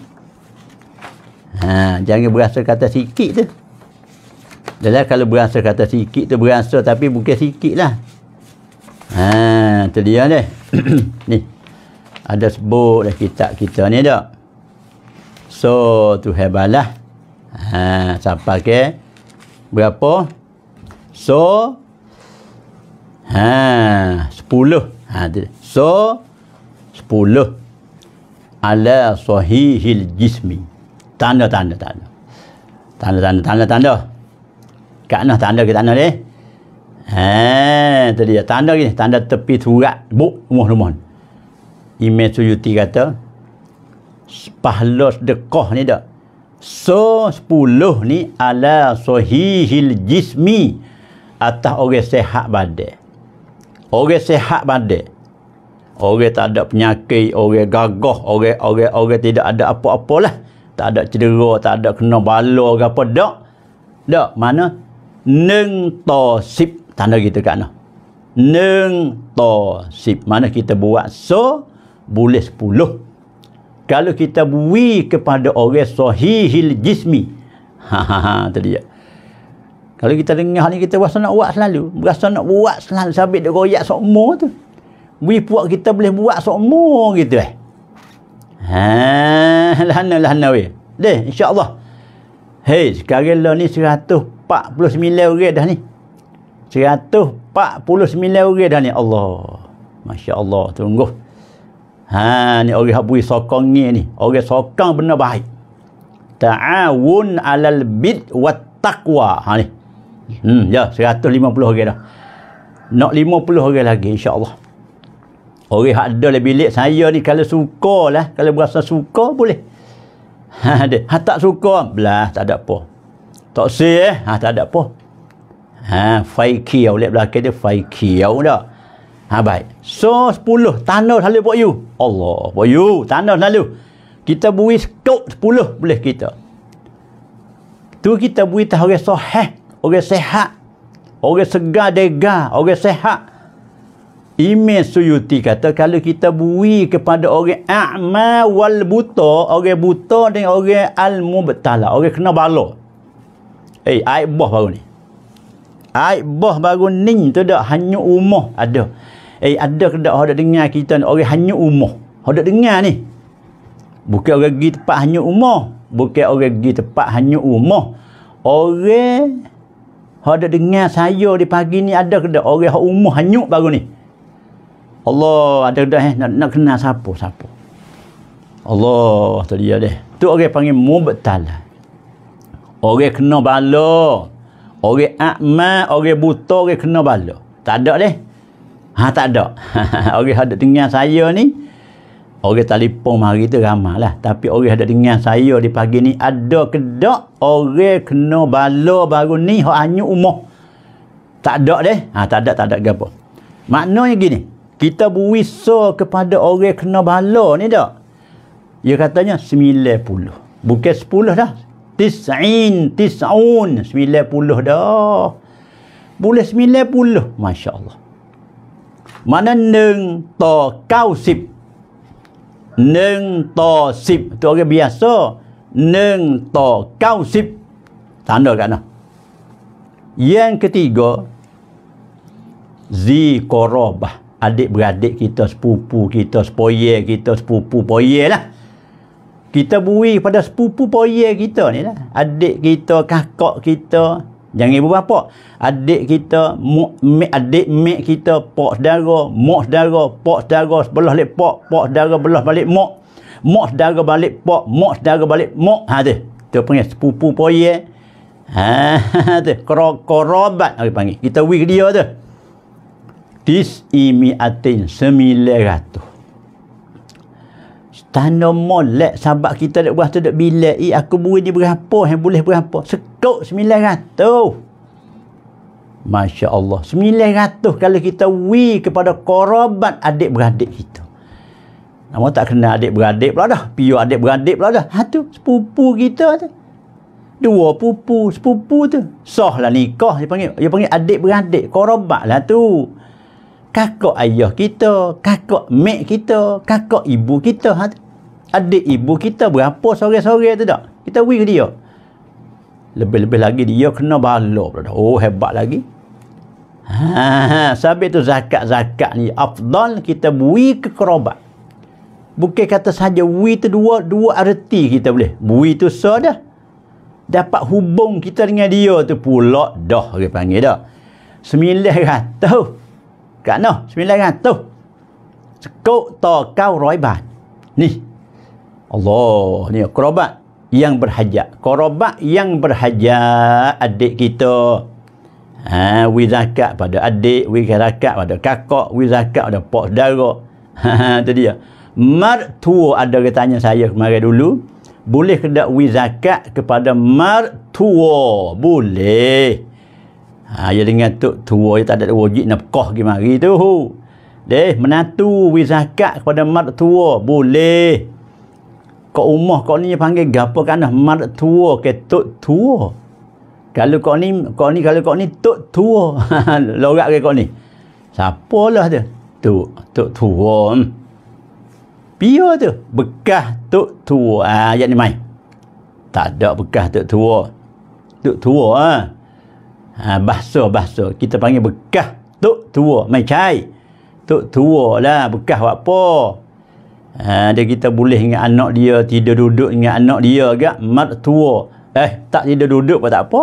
Ha, jangan berasa kata sikit tu. Dalam kalau berasa kata sikit tu berasa tapi bukan sikit lah. Ha, terdia deh. <coughs> Nih ada sebut dalam kitab kita ni dak so tu hebalah ha siapa ke berapa so ha 10 ha tu. so 10 ala sahihil jismi tanda tanda tanda tanda tanda tanda tanda kat mana tanda ke tanda ni ha tadi tanda ni tanda tepi surat buk rumah-rumah Imam Suyuti kata pahlos dekoh ni dah so sepuluh ni ala sohihil jismi atas orang sehat badai orang sehat badai orang tak ada penyakit orang gagah orang orang orang tidak ada apa apa lah. tak ada cedera tak ada kena bala orang apa dak dak mana neng to sip tanda kita kat nah neng to sip mana kita buat so boleh sepuluh kalau kita bui kepada orang sahihil jismi ha <laughs> tadi ya kalau kita dengar hal ni kita rasa nak buat selalu rasa nak buat selalu sambil dia royak sokmo tu bui puak kita boleh buat sokmo gitu eh ha lahana lahana weh deh insyaAllah hei sekarang lah ni 149 orang dah ni 149 orang dah ni Allah Masya Allah, tunggu. Ha ni orang habui sokong ni ni. Orang sokong benda baik. Ta'awun alal bid wa taqwa. Ha ni. Hmm ya 150 orang dah. Nak 50 orang lagi insya-Allah. Orang hak ada bilik saya ni kalau suka lah, kalau berasa suka boleh. Ha ada. Ha tak suka belah tak ada apa. Tak sih eh. Ha tak ada apa. Ha faiki oleh belakang dia faiki. Ya udah. Ha baik. So 10 tanda selalu buat you. Allah buat you tanda selalu. Kita buih skop 10 boleh kita. Tu kita buih tahu orang sahih, orang sehat, orang segar dega, orang sehat. Imam Suyuti kata kalau kita bui kepada orang a'ma wal buta, orang buta dan orang al-mubtala, orang kena bala. Eh, aib bah baru ni. Aib bah baru ni tu dak hanya rumah ada. Eh ada ke dak hendak dengar kita ni orang hanya umur. Hendak dengar ni. Bukan orang pergi tempat hanya umur, bukan orang pergi tempat hanya umur. Orang hendak dengar saya di pagi ni ada ke dak orang hak umur hanya baru ni. Allah ada dah eh nak, nak kenal siapa siapa. Allah dia deh Tu orang panggil mubtala. Orang kena bala. Orang akma, orang buta, orang kena bala. Tak ada deh. Ha tak ada. <laughs> orang ada dengan saya ni orang telefon mari tu ramalah tapi orang ada dengan saya di pagi ni ada kedak orang kena bala baru ni hak hanya umur. Tak ada deh. Ha tak ada tak ada gapo. Maknanya gini, kita so kepada orang kena bala ni dak? Dia katanya 90. Bukan 10 dah. 90, 90 dah. Boleh 90. Masya Allah. มันนั้นหนึ่งต่อเก้าสิบหนึ่งต่อสิบตัวกระเบียโซหนึ่งต่อเก้าสิบฐานเดียวกันนะยังกที่ก็ซีโครบะ adik beradik kita sepupu kita sepoye kita sepupu poye lah kita bui pada sepupu poye kita ni lah adik kita kakak kita Jangan ibu bapa. Adik kita, mak adik mak kita, pak saudara, mak saudara, pak saudara sebelah balik pak, pak saudara belah balik mak. Mak saudara balik pak, mak saudara balik mak. Ha tu. Tu panggil sepupu poye. Ha <laughs> tu. Korobat orang panggil. Kita wig dia tu. Dis imi atin sembilan ratus. Tanda molek sahabat kita dek buat tu dek bila i aku buih ni berapa yang boleh berapa. Sekarang sembilan 900. Masya Allah. sembilan 900 kalau kita wi kepada korobat adik-beradik kita. Nama tak kena adik-beradik pula dah. Piyo adik-beradik pula dah. Ha sepupu kita tu. Dua pupu, sepupu tu. Soh lah nikah. Dia panggil, dia panggil adik-beradik. Korobat lah tu. Kakak ayah kita, kakak mak kita, kakak ibu kita. Ha? Adik ibu kita berapa sore-sore tu tak? Kita wik dia lebih-lebih lagi dia kena balok oh hebat lagi ha, ha, ha. sabit tu zakat-zakat ni afdal kita bui ke kerobat bukan kata saja bui tu dua dua arti kita boleh bui tu so dah dapat hubung kita dengan dia tu pula dah dia panggil dah sembilan ratus kat noh sembilan ratus sekut tau kau roibat ni Allah ni kerobat yang berhajat. Korobat yang berhajat adik kita. Ha, wi zakat pada adik, wi zakat pada kakak, wi zakat pada pak saudara. Ha, ha, itu dia. Mar tua ada yang tanya saya kemarin dulu. Boleh ke tak wi zakat kepada mar tua? Boleh. Ha, dia ya dengar tu tua dia ya tak ada wajib nak kah gimana tu. Deh, menatu wi zakat kepada mar tua? Boleh kau umah kau ni panggil gapo kanah mad tua ke tok tua. Kalau kau ni kau ni kalau kau ni tok tua. <laughs> Lorak ke kau ni. Siapalah dia? Tok tok tua. Pio tu bekas tok tua. Ah ayat ni mai. Tak ada bekas tok tua. Tok tua ah. Ha, bahasa bahasa kita panggil bekas tok tua. Mai cai. Tok tua lah bekas apa? Ha, dia kita boleh dengan anak dia, tidak duduk dengan anak dia agak mat tua. Eh, tak tidak duduk pun tak apa.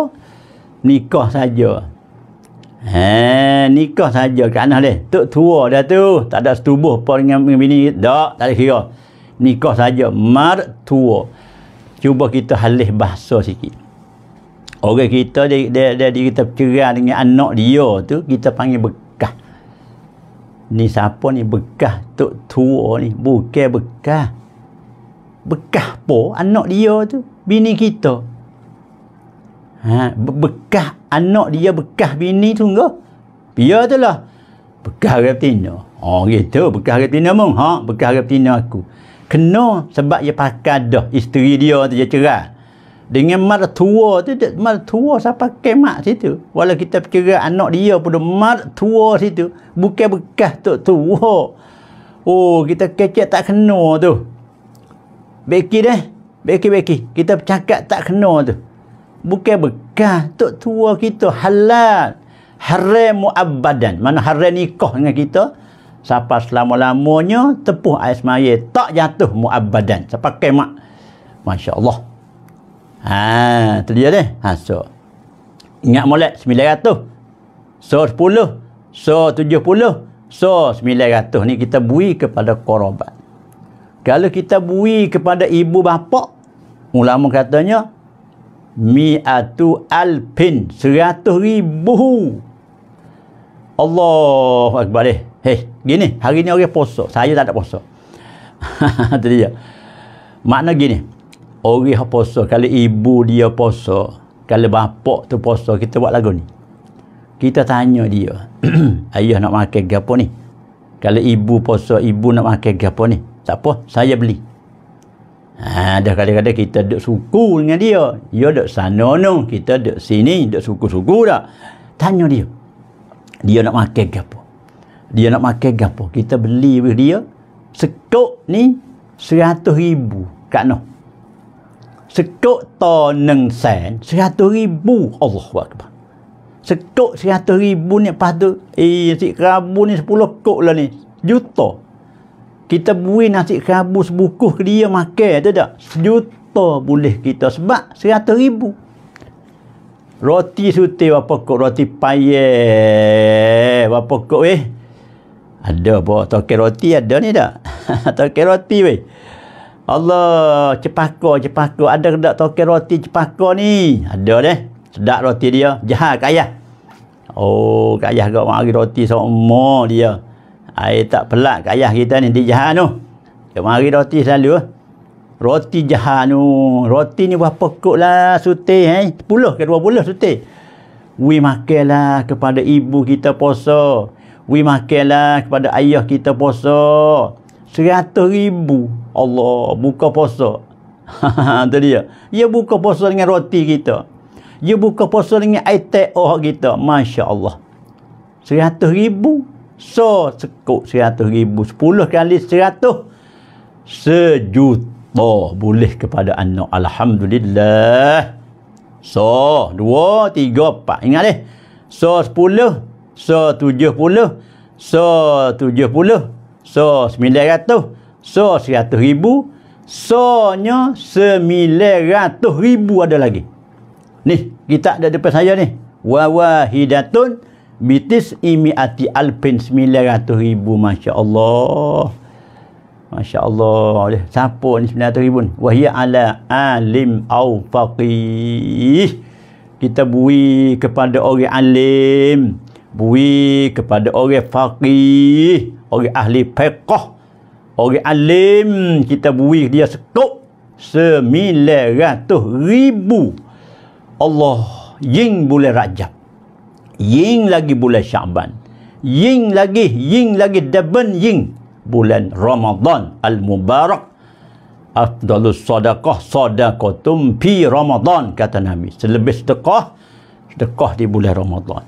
Nikah saja. Ha, nikah saja ke anak dia. tu tua dah tu, tak ada setubuh pun dengan, dengan bini. Tak, tak ada kira. Nikah saja, mat tua. Cuba kita halih bahasa sikit. Orang kita dia, dia, dia, dia kita cerai dengan anak dia tu, kita panggil ni siapa ni bekah tok tua ni bukan bekah bekah po anak dia tu bini kita ha bekah anak dia bekah bini tu enggak biar tu lah bekah retina ha, oh gitu bekah retina mong ha bekah retina aku kena sebab dia pakai dah isteri dia tu dia cerai dengan tua, tu tua siapa kemak situ walau kita kira anak dia pun tua situ bukan bekas tu tua oh kita kecek tak kena tu beki deh beki beki kita bercakap tak kena tu bukan bekas tu tua kita halal haram muabadan mana haram nikah dengan kita siapa selama-lamanya tepuh air semaya tak jatuh muabadan siapa kemak masya-Allah Ha, terdia ni. Ha, so. Ingat molek 900. So 10. So 70. So 900 ni kita bui kepada korobat. Kalau kita bui kepada ibu bapa, ulama katanya mi'atu alpin 100 ribu. Allah akbar. Hei, eh, eh, gini, hari ni orang puasa. Saya tak ada puasa. <laughs> Itu dia. Makna gini, orang yang puasa kalau ibu dia puasa kalau bapak tu puasa kita buat lagu ni kita tanya dia <clears throat> ayah nak makan gapo ni kalau ibu puasa ibu nak makan gapo ni tak apa saya beli ha ada kadang-kadang kita duk suku dengan dia dia duk sana no kita duk sini duk suku-suku dah tanya dia dia nak makan gapo dia nak makan gapo kita beli dia sekok ni seratus ribu kat noh Setuk to neng sen, seratus ribu Allah wakbar. Setuk seratus ribu ni lepas tu, eh nasi kerabu ni sepuluh kot lah ni, juta. Kita buih nasi kerabu sebukuh dia makan tu tak? juta boleh kita sebab seratus ribu. Roti suti apa kok, roti paye apa kok eh. Ada apa, toke roti ada ni tak? <laughs> toke roti weh. Allah, cepako, cepako. Ada ke tak tokek roti cepako ni? Ada deh. sedak roti dia. Jahat kat ayah. Oh, kat ayah kau mari roti semua dia. ai tak pelak kat ayah kita ni. Dia jahat tu. Kau mari roti selalu. Eh. Roti jahat tu. Roti ni berapa kot lah sutih eh? Sepuluh ke dua puluh sutih? We makanlah kepada ibu kita posa. We makanlah kepada ayah kita posa seratus ribu Allah buka puasa tu dia dia buka puasa dengan roti kita dia buka puasa dengan air teh kita Masya Allah seratus ribu so sekut seratus ribu sepuluh kali seratus sejuta boleh kepada anak Alhamdulillah so dua tiga empat ingat deh so sepuluh so tujuh puluh so tujuh puluh So, sembilan ratus, So, seratus ribu. So, nya ratus ribu ada lagi. Ni, kita ada depan saya ni. Wahidatun bitis imiati alpin ratus ribu. Masya Allah. Masya Allah. Siapa ni ratus ribu ni? Wahia ala alim au faqih. Kita bui kepada orang alim. Bui kepada orang faqih orang ahli fiqh orang alim kita bui dia sekop sembilan ratus ribu Allah ying boleh rajab ying lagi boleh syaban ying lagi ying lagi deben ying bulan Ramadan al-mubarak afdalus sadaqah sadaqatum fi Ramadan kata Nabi selebih sedekah sedekah di bulan Ramadan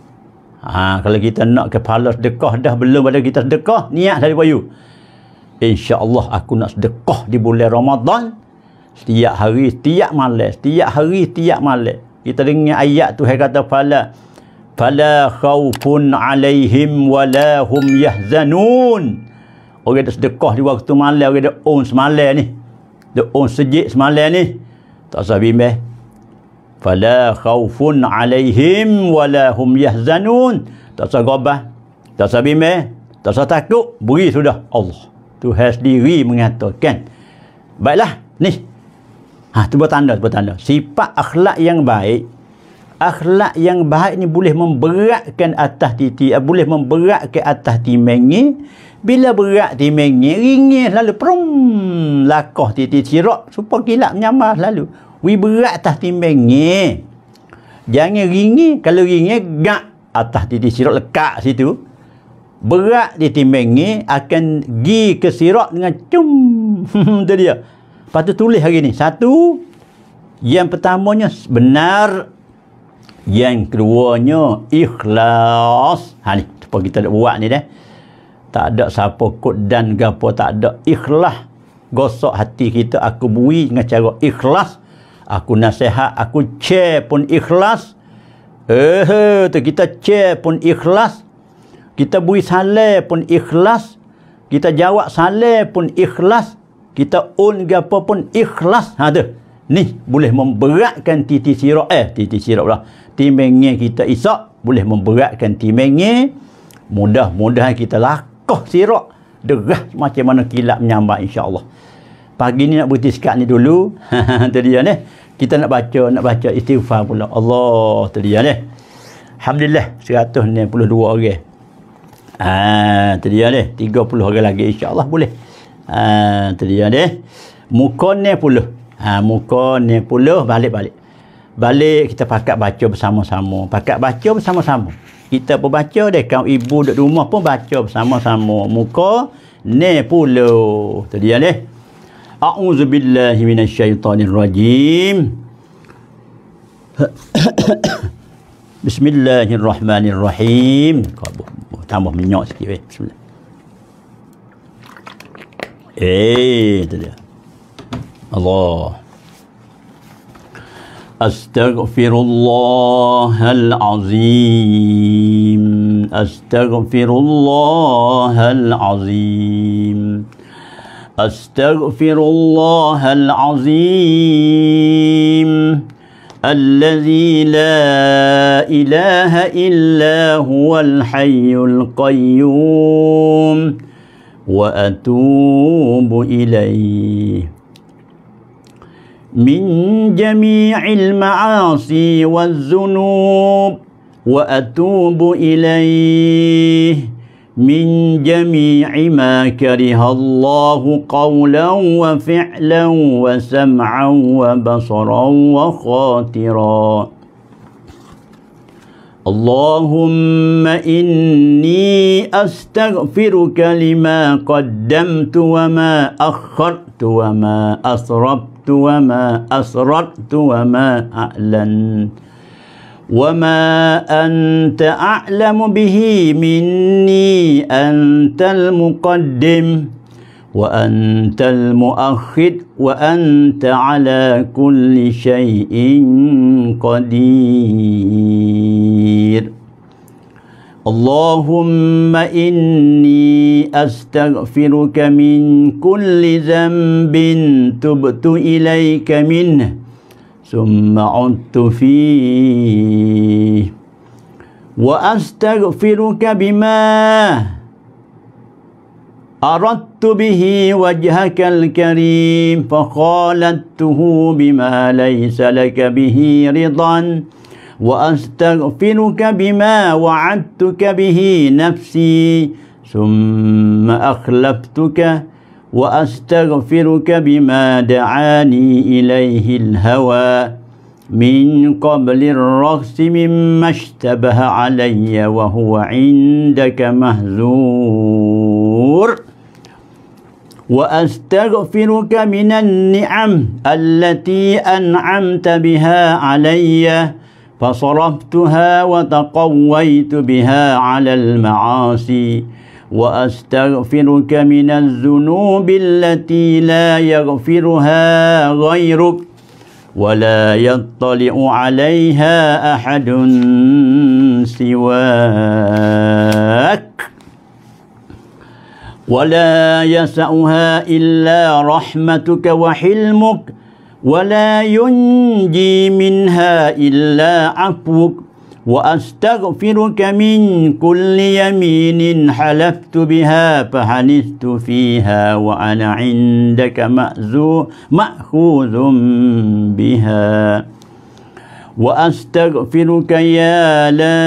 Ha, kalau kita nak kepala sedekah dah belum pada kita sedekah, niat dari bayu. Insya Allah aku nak sedekah di bulan Ramadan. Setiap hari, setiap malam. Setiap hari, setiap malam. Kita dengar ayat tu, saya kata fala Fala khawfun alaihim walahum yahzanun. Orang Okay sedekah di waktu malam. Orang kata on semalam ni. Dia on sejik semalam ni. Tak usah bimbang fala khaufun alaihim wala hum yahzanun tak usah gobah tak usah bimbang tak usah takut beri sudah Allah tu has diri mengatakan baiklah ni ha tu buat tanda tu buat tanda sifat akhlak yang baik akhlak yang baik ni boleh memberatkan atas titi eh, boleh memberatkan atas timengi bila berat timengi ringis lalu prum lakoh titi cirok supaya kilap nyamah lalu we berat atas timbang ni jangan ringi kalau ringi gak atas titik sirot lekat situ berat di timbang ni akan gi ke sirot dengan cum <laughs> tu dia lepas tulis hari ni satu yang pertamanya benar yang keduanya ikhlas ha ni apa kita nak buat ni dah tak ada siapa kot dan gapo tak ada ikhlas gosok hati kita aku bui dengan cara ikhlas aku nasihat aku cek pun ikhlas eh tu kita cek pun ikhlas kita beri salam pun ikhlas kita jawab salam pun ikhlas kita on gapo pun ikhlas ha tu ni boleh memberatkan titi sirat eh titi sirat lah timengi kita isak boleh memberatkan timengi mudah-mudahan kita lakuh sirat Degah macam mana kilat menyambat Allah pagi ni nak berhenti sekat ni dulu <laughs> tu dia ya, ni kita nak baca nak baca istighfar pula Allah tu dia ya, ni Alhamdulillah 192 orang ah ha, tu dia ya, ni 30 orang lagi insyaAllah boleh ah ha, tu dia ni muka ni puluh ha, muka ni puluh balik-balik balik kita pakat baca bersama-sama pakat baca bersama-sama kita pun baca dia kau ibu duduk rumah pun baca bersama-sama muka ni puluh tu dia ni أعوذ بالله من الشيطان الرجيم بسم الله الرحمن الرحيم tambah من sikit سكي بسم الله ايه dia الله أستغفر الله العظيم أستغفر الله العظيم أستغفر الله العظيم الذي لا إله إلا هو الحي القيوم وأتوب إليه من جميع المعاصي والذنوب وأتوب إليه من جميع ما كره الله قولا وفعلا وسمعا وبصرا وخاطرا اللهم إني أستغفرك لما قدمت وما أخرت وما أسربت وما أسررت وما أعلنت وما أنت أعلم به مني أنت المقدم وأنت المؤخر وأنت على كل شيء قدير اللهم إني أستغفرك من كل ذنب تبت إليك منه ثم عدت فيه وأستغفرك بما أردت به وجهك الكريم فخالته بما ليس لك به رضا وأستغفرك بما وعدتك به نفسي ثم أخلفتك وأستغفرك بما دعاني إليه الهوى من قبل الرخص مما اشتبه علي وهو عندك مهزور وأستغفرك من النعم التي أنعمت بها علي فصرفتها وتقويت بها على المعاصي وأستغفرك من الذنوب التي لا يغفرها غيرك ولا يطلع عليها أحد سواك ولا يسأها إلا رحمتك وحلمك ولا ينجي منها إلا عفوك وأستغفرك من كل يمين حلفت بها فحنست فيها وأنا عندك مأخوذ بها وأستغفرك يا لا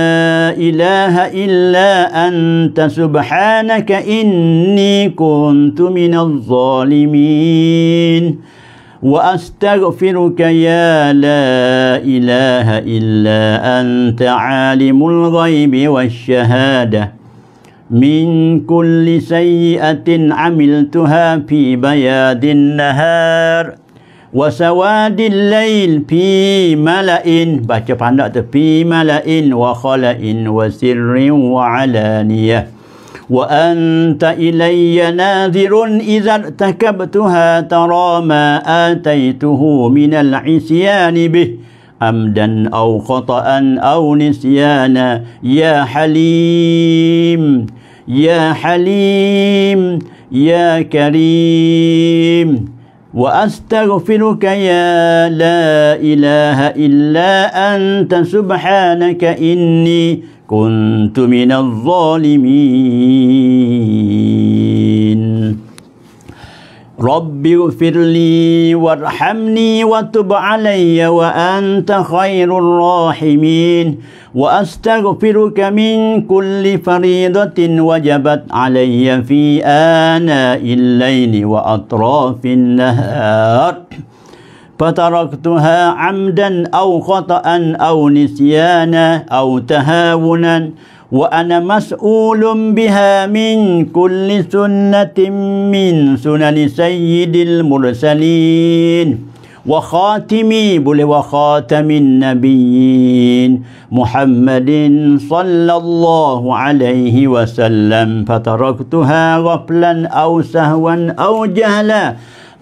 إله إلا أنت سبحانك إني كنت من الظالمين وأستغفرك يا لا إله إلا أنت عالم الغيب والشهادة من كل سيئة عملتها في بياد النهار وسواد الليل في ملأ بحجة فعندك في ملأ وخلأ وسر وعلانية وأنت إلي ناذر إذا ارتكبتها ترى ما آتيته من العصيان به أمدا أو خطأ أو نسيانا يا حليم يا حليم يا كريم وأستغفرك يا لا إله إلا أنت سبحانك إني كنت من الظالمين رب اغفر لي وارحمني وتب علي وأنت خير الراحمين وأستغفرك من كل فريضة وجبت علي في آناء الليل وأطراف النهار فتركتها عمدا أو خطأ أو نسيانا أو تهاونا وأنا مسؤول بها من كل سنة من سنن سيد المرسلين وخاتمي بل وخاتم النبيين محمد صلى الله عليه وسلم فتركتها غفلا أو سهوا أو جهلا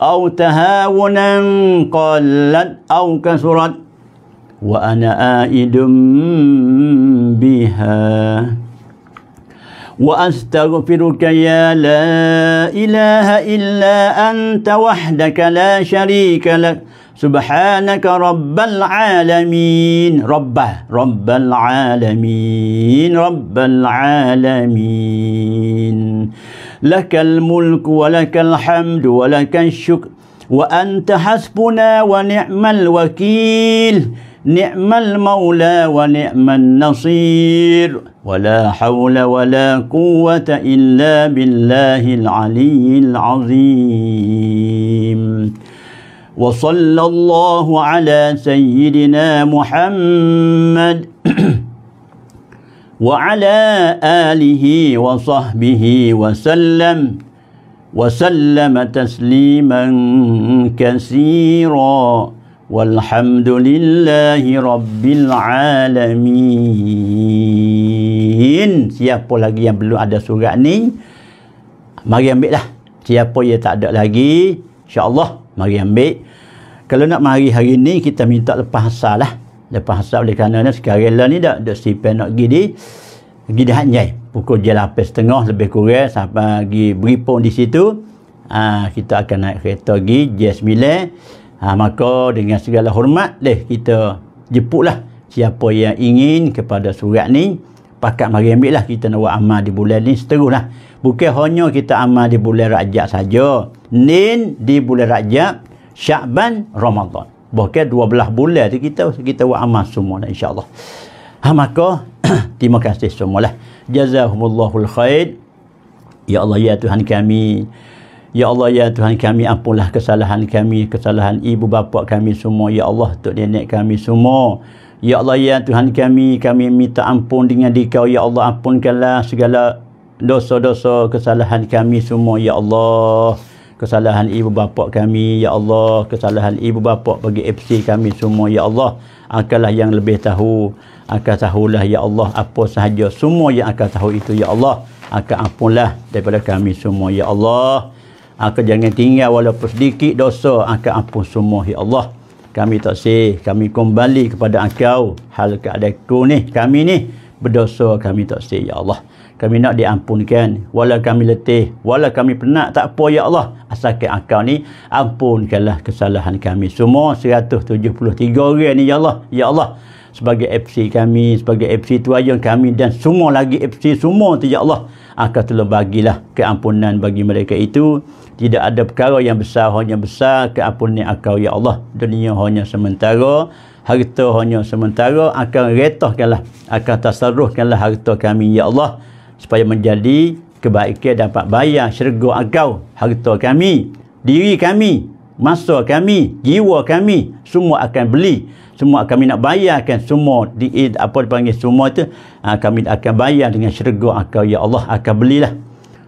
أو تهاونا قلت أو كثرت وأنا آئد بها وأستغفرك يا لا إله إلا أنت وحدك لا شريك لك سبحانك رب العالمين رب رب العالمين رب العالمين لك الملك ولك الحمد ولك الشكر وأنت حسبنا ونعم الوكيل نعم المولى ونعم النصير ولا حول ولا قوة إلا بالله العلي العظيم وصلى الله على سيدنا محمد وعلى آله وصحبه وسلم وسلم تسليما كثيرا والحمد لله رب العالمين siapa lagi yang belum ada surat ni mari ambil lah siapa yang tak ada lagi insyaallah mari ambil kalau nak mari hari ni kita minta lepas asal lah lepas asal oleh kerana ni sekarang lah ni dah dah sipen nak pergi di pergi di hatnyai pukul je lapis setengah lebih kurang sampai pergi beripung di situ ha, kita akan naik kereta pergi je sembilan ha, maka dengan segala hormat deh kita jeput lah siapa yang ingin kepada surat ni pakat mari ambil lah kita nak buat amal di bulan ni lah, bukan hanya kita amal di bulan rajab saja nin di bulan rajab Syaban, Ramadan. Bahkan belah bulan tu kita kita buat amal semua lah insya-Allah. Ha maka <clears throat> terima kasih semua lah. Jazakumullahu khair. Ya Allah ya Tuhan kami. Ya Allah ya Tuhan kami ampunlah kesalahan kami, kesalahan ibu bapa kami semua, ya Allah tok nenek kami semua. Ya Allah ya Tuhan kami, kami minta ampun dengan dikau ya Allah ampunkanlah segala dosa-dosa kesalahan kami semua ya Allah kesalahan ibu bapa kami ya Allah kesalahan ibu bapa bagi FC kami semua ya Allah akalah yang lebih tahu akan tahulah ya Allah apa sahaja semua yang akan tahu itu ya Allah akan ampunlah daripada kami semua ya Allah akan jangan tinggal walaupun sedikit dosa akan ampun semua ya Allah kami tak sih kami kembali kepada engkau hal keadaan ni kami ni berdosa kami tak sih ya Allah kami nak diampunkan wala kami letih wala kami penat tak apa ya Allah asalkan akal ni ampunkanlah kesalahan kami semua 173 orang ni ya Allah ya Allah sebagai FC kami sebagai FC tuayang kami dan semua lagi FC semua tu ya Allah akan telah bagilah keampunan bagi mereka itu tidak ada perkara yang besar hanya besar keampunan akal ya Allah dunia hanya sementara harta hanya sementara akan retahkanlah akan tasarruhkanlah harta kami ya Allah supaya menjadi kebaikan dan dapat bayar syurga engkau harta kami diri kami masa kami jiwa kami semua akan beli semua kami nak bayarkan semua di apa dipanggil semua itu ah, kami akan bayar dengan syurga engkau ya Allah akan belilah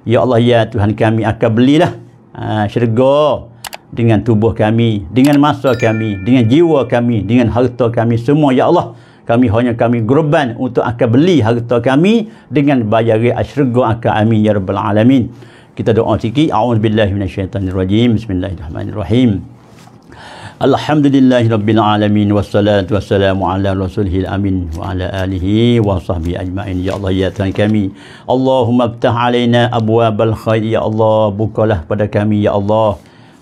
ya Allah ya Tuhan kami akan belilah ah, syurga dengan tubuh kami dengan masa kami dengan jiwa kami dengan harta kami semua ya Allah kami hanya kami gerban untuk akan beli harta kami dengan bayar asyraga akan amin ya rabbal alamin kita doa sikit a'udzubillahi minasyaitanirrajim bismillahirrahmanirrahim الحمد لله رب العالمين والصلاة والسلام على رسوله الأمين وعلى آله وصحبه أجمعين يا الله يا كمي اللهم افتح علينا أبواب الخير يا bukalah pada kami ya Allah.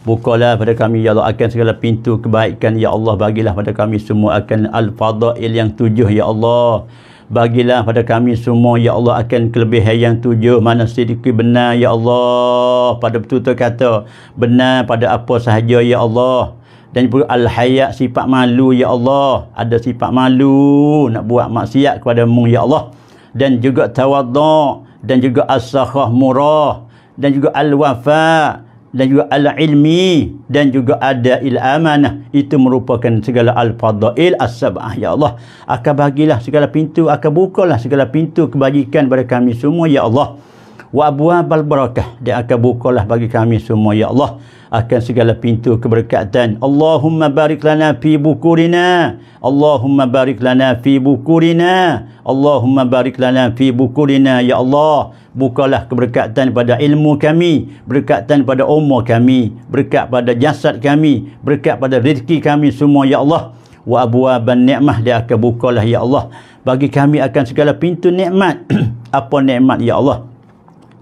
Bukalah pada kami ya Allah akan segala pintu kebaikan ya Allah bagilah pada kami semua akan al-fadail yang tujuh ya Allah. Bagilah pada kami semua ya Allah akan kelebihan yang tujuh mana sedikit benar ya Allah pada betul tu kata benar pada apa sahaja ya Allah dan juga al-hayat sifat malu ya Allah ada sifat malu nak buat maksiat kepada mu ya Allah dan juga tawaduk dan juga as-sakhah murah dan juga al-wafa' dan juga al-ilmi dan juga ada il-amanah itu merupakan segala al-fadail as-sab'ah ya Allah akan bagilah segala pintu akan bukalah segala pintu kebajikan kepada kami semua ya Allah wa abwabal barakah dia akan bukalah bagi kami semua ya Allah akan segala pintu keberkatan Allahumma barik lana fi bukurina Allahumma barik lana fi bukurina Allahumma barik lana fi bukurina ya Allah bukalah keberkatan pada ilmu kami berkatan pada umur kami berkat pada jasad kami berkat pada rezeki kami semua ya Allah wa abwaban ni'mah dia akan bukalah ya Allah bagi kami akan segala pintu nikmat <clears throat> apa nikmat ya Allah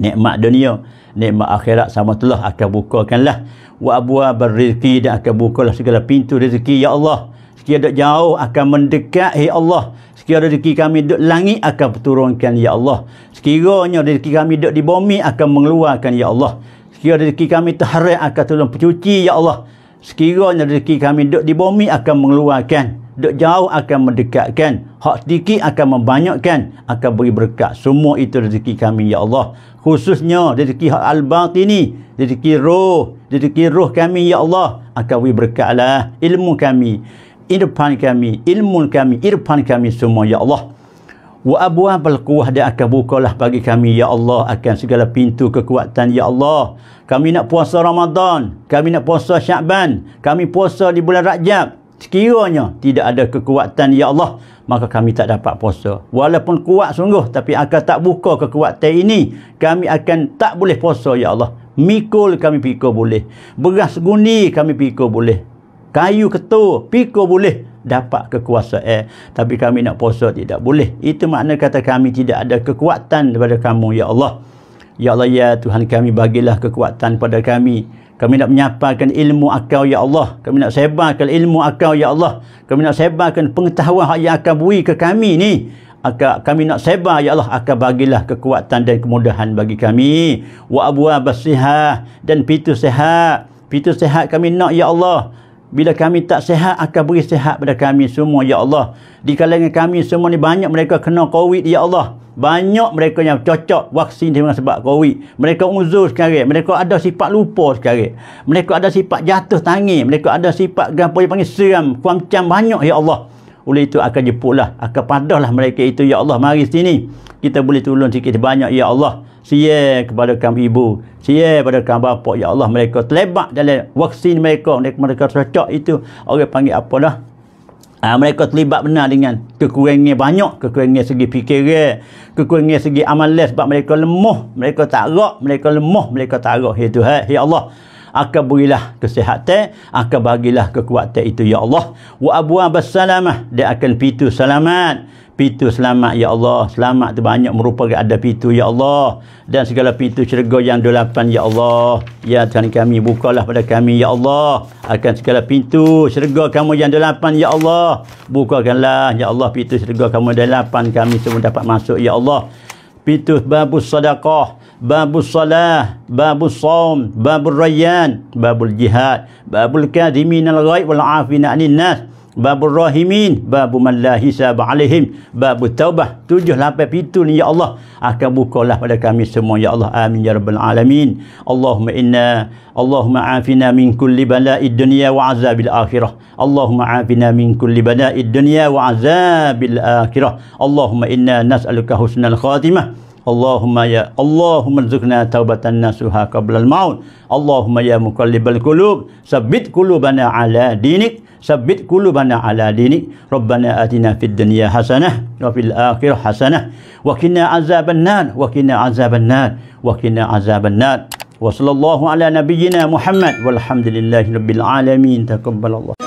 nikmat dunia nikmat akhirat sama telah akan bukakanlah wa abwa barizqi dan akan bukalah segala pintu rezeki ya Allah sekiranya dak jauh akan mendekat ya Allah sekiranya rezeki kami dak langit akan turunkan ya Allah sekiranya rezeki kami dak di bumi akan mengeluarkan ya Allah sekiranya rezeki kami terharam akan tolong pencuci ya Allah sekiranya rezeki kami duduk di bumi akan mengeluarkan duduk jauh akan mendekatkan hak sedikit akan membanyakkan akan beri berkat semua itu rezeki kami ya Allah khususnya rezeki hak al-bati ni rezeki roh rezeki roh kami ya Allah akan beri berkat lah ilmu kami irfan kami ilmu kami irfan kami semua ya Allah Wa abu abal kuah dan akan bukalah bagi kami. Ya Allah akan segala pintu kekuatan. Ya Allah. Kami nak puasa Ramadan. Kami nak puasa Syakban. Kami puasa di bulan Rajab. Sekiranya tidak ada kekuatan. Ya Allah. Maka kami tak dapat puasa. Walaupun kuat sungguh. Tapi akan tak buka kekuatan ini. Kami akan tak boleh puasa. Ya Allah. Mikul kami pikul boleh. Beras guni kami pikul boleh. Kayu ketua pikul boleh dapat kekuasaan eh, tapi kami nak puasa tidak boleh itu makna kata kami tidak ada kekuatan daripada kamu ya Allah ya Allah ya Tuhan kami bagilah kekuatan pada kami kami nak menyapakan ilmu akau ya Allah kami nak sebarkan ilmu akau ya Allah kami nak sebarkan pengetahuan yang akan beri ke kami ni Aka, kami nak sebar ya Allah akan bagilah kekuatan dan kemudahan bagi kami wa abwa basihah dan pintu sehat pintu sehat kami nak ya Allah bila kami tak sihat akan beri sihat pada kami semua ya Allah di kalangan kami semua ni banyak mereka kena covid ya Allah banyak mereka yang cocok vaksin dengan sebab covid mereka uzur sekarang mereka ada sifat lupa sekarang mereka ada sifat jatuh tangan. mereka ada sifat gapo yang panggil seram kuam cam banyak ya Allah oleh itu akan jemputlah akan padahlah mereka itu ya Allah mari sini kita boleh tolong sikit banyak ya Allah Siye kepada kami ibu siye kepada kami bapa ya Allah mereka terlebak dalam vaksin mereka mereka, mereka cocok itu orang panggil apa dah Ha, mereka terlibat benar dengan kekurangan banyak, kekurangan segi fikiran, kekurangan segi amalan sebab mereka lemah, mereka tak rak, mereka lemah, mereka tak rak. Ya Tuhan, ya Allah akan berilah kesihatan akan bagilah kekuatan itu ya Allah wa abwa bassalamah dia akan pitu selamat pitu selamat ya Allah selamat tu banyak merupakan ada pitu ya Allah dan segala pitu syurga yang delapan ya Allah ya Tuhan kami bukalah pada kami ya Allah akan segala pintu syurga kamu yang delapan ya Allah bukakanlah ya Allah pitu syurga kamu delapan kami semua dapat masuk ya Allah pitu Babus sedekah باب الصلاة باب الصوم باب الريان باب الجهاد باب الكاذمين الغي والعافين عن الناس باب الراهمين باب من لا حساب عليهم باب التوبة تجه لابا يا الله أكبر الله ولك يا الله آمين يا رب العالمين اللهم إنا اللهم عافنا من كل بلاء الدنيا وعذاب الآخرة اللهم عافنا من كل بلاء الدنيا وعذاب الآخرة اللهم إنا نسألك حسن الخاتمة اللهم يا اللهم ارزقنا توبة نصوحا قبل الموت اللهم يا مقلب القلوب ثبت قلوبنا على دينك ثبت قلوبنا على دينك ربنا آتنا في الدنيا حسنة وفي الآخرة حسنة وقنا عذاب النار وقنا عذاب النار وقنا عذاب النار وصلى الله على نبينا محمد والحمد لله رب العالمين تقبل الله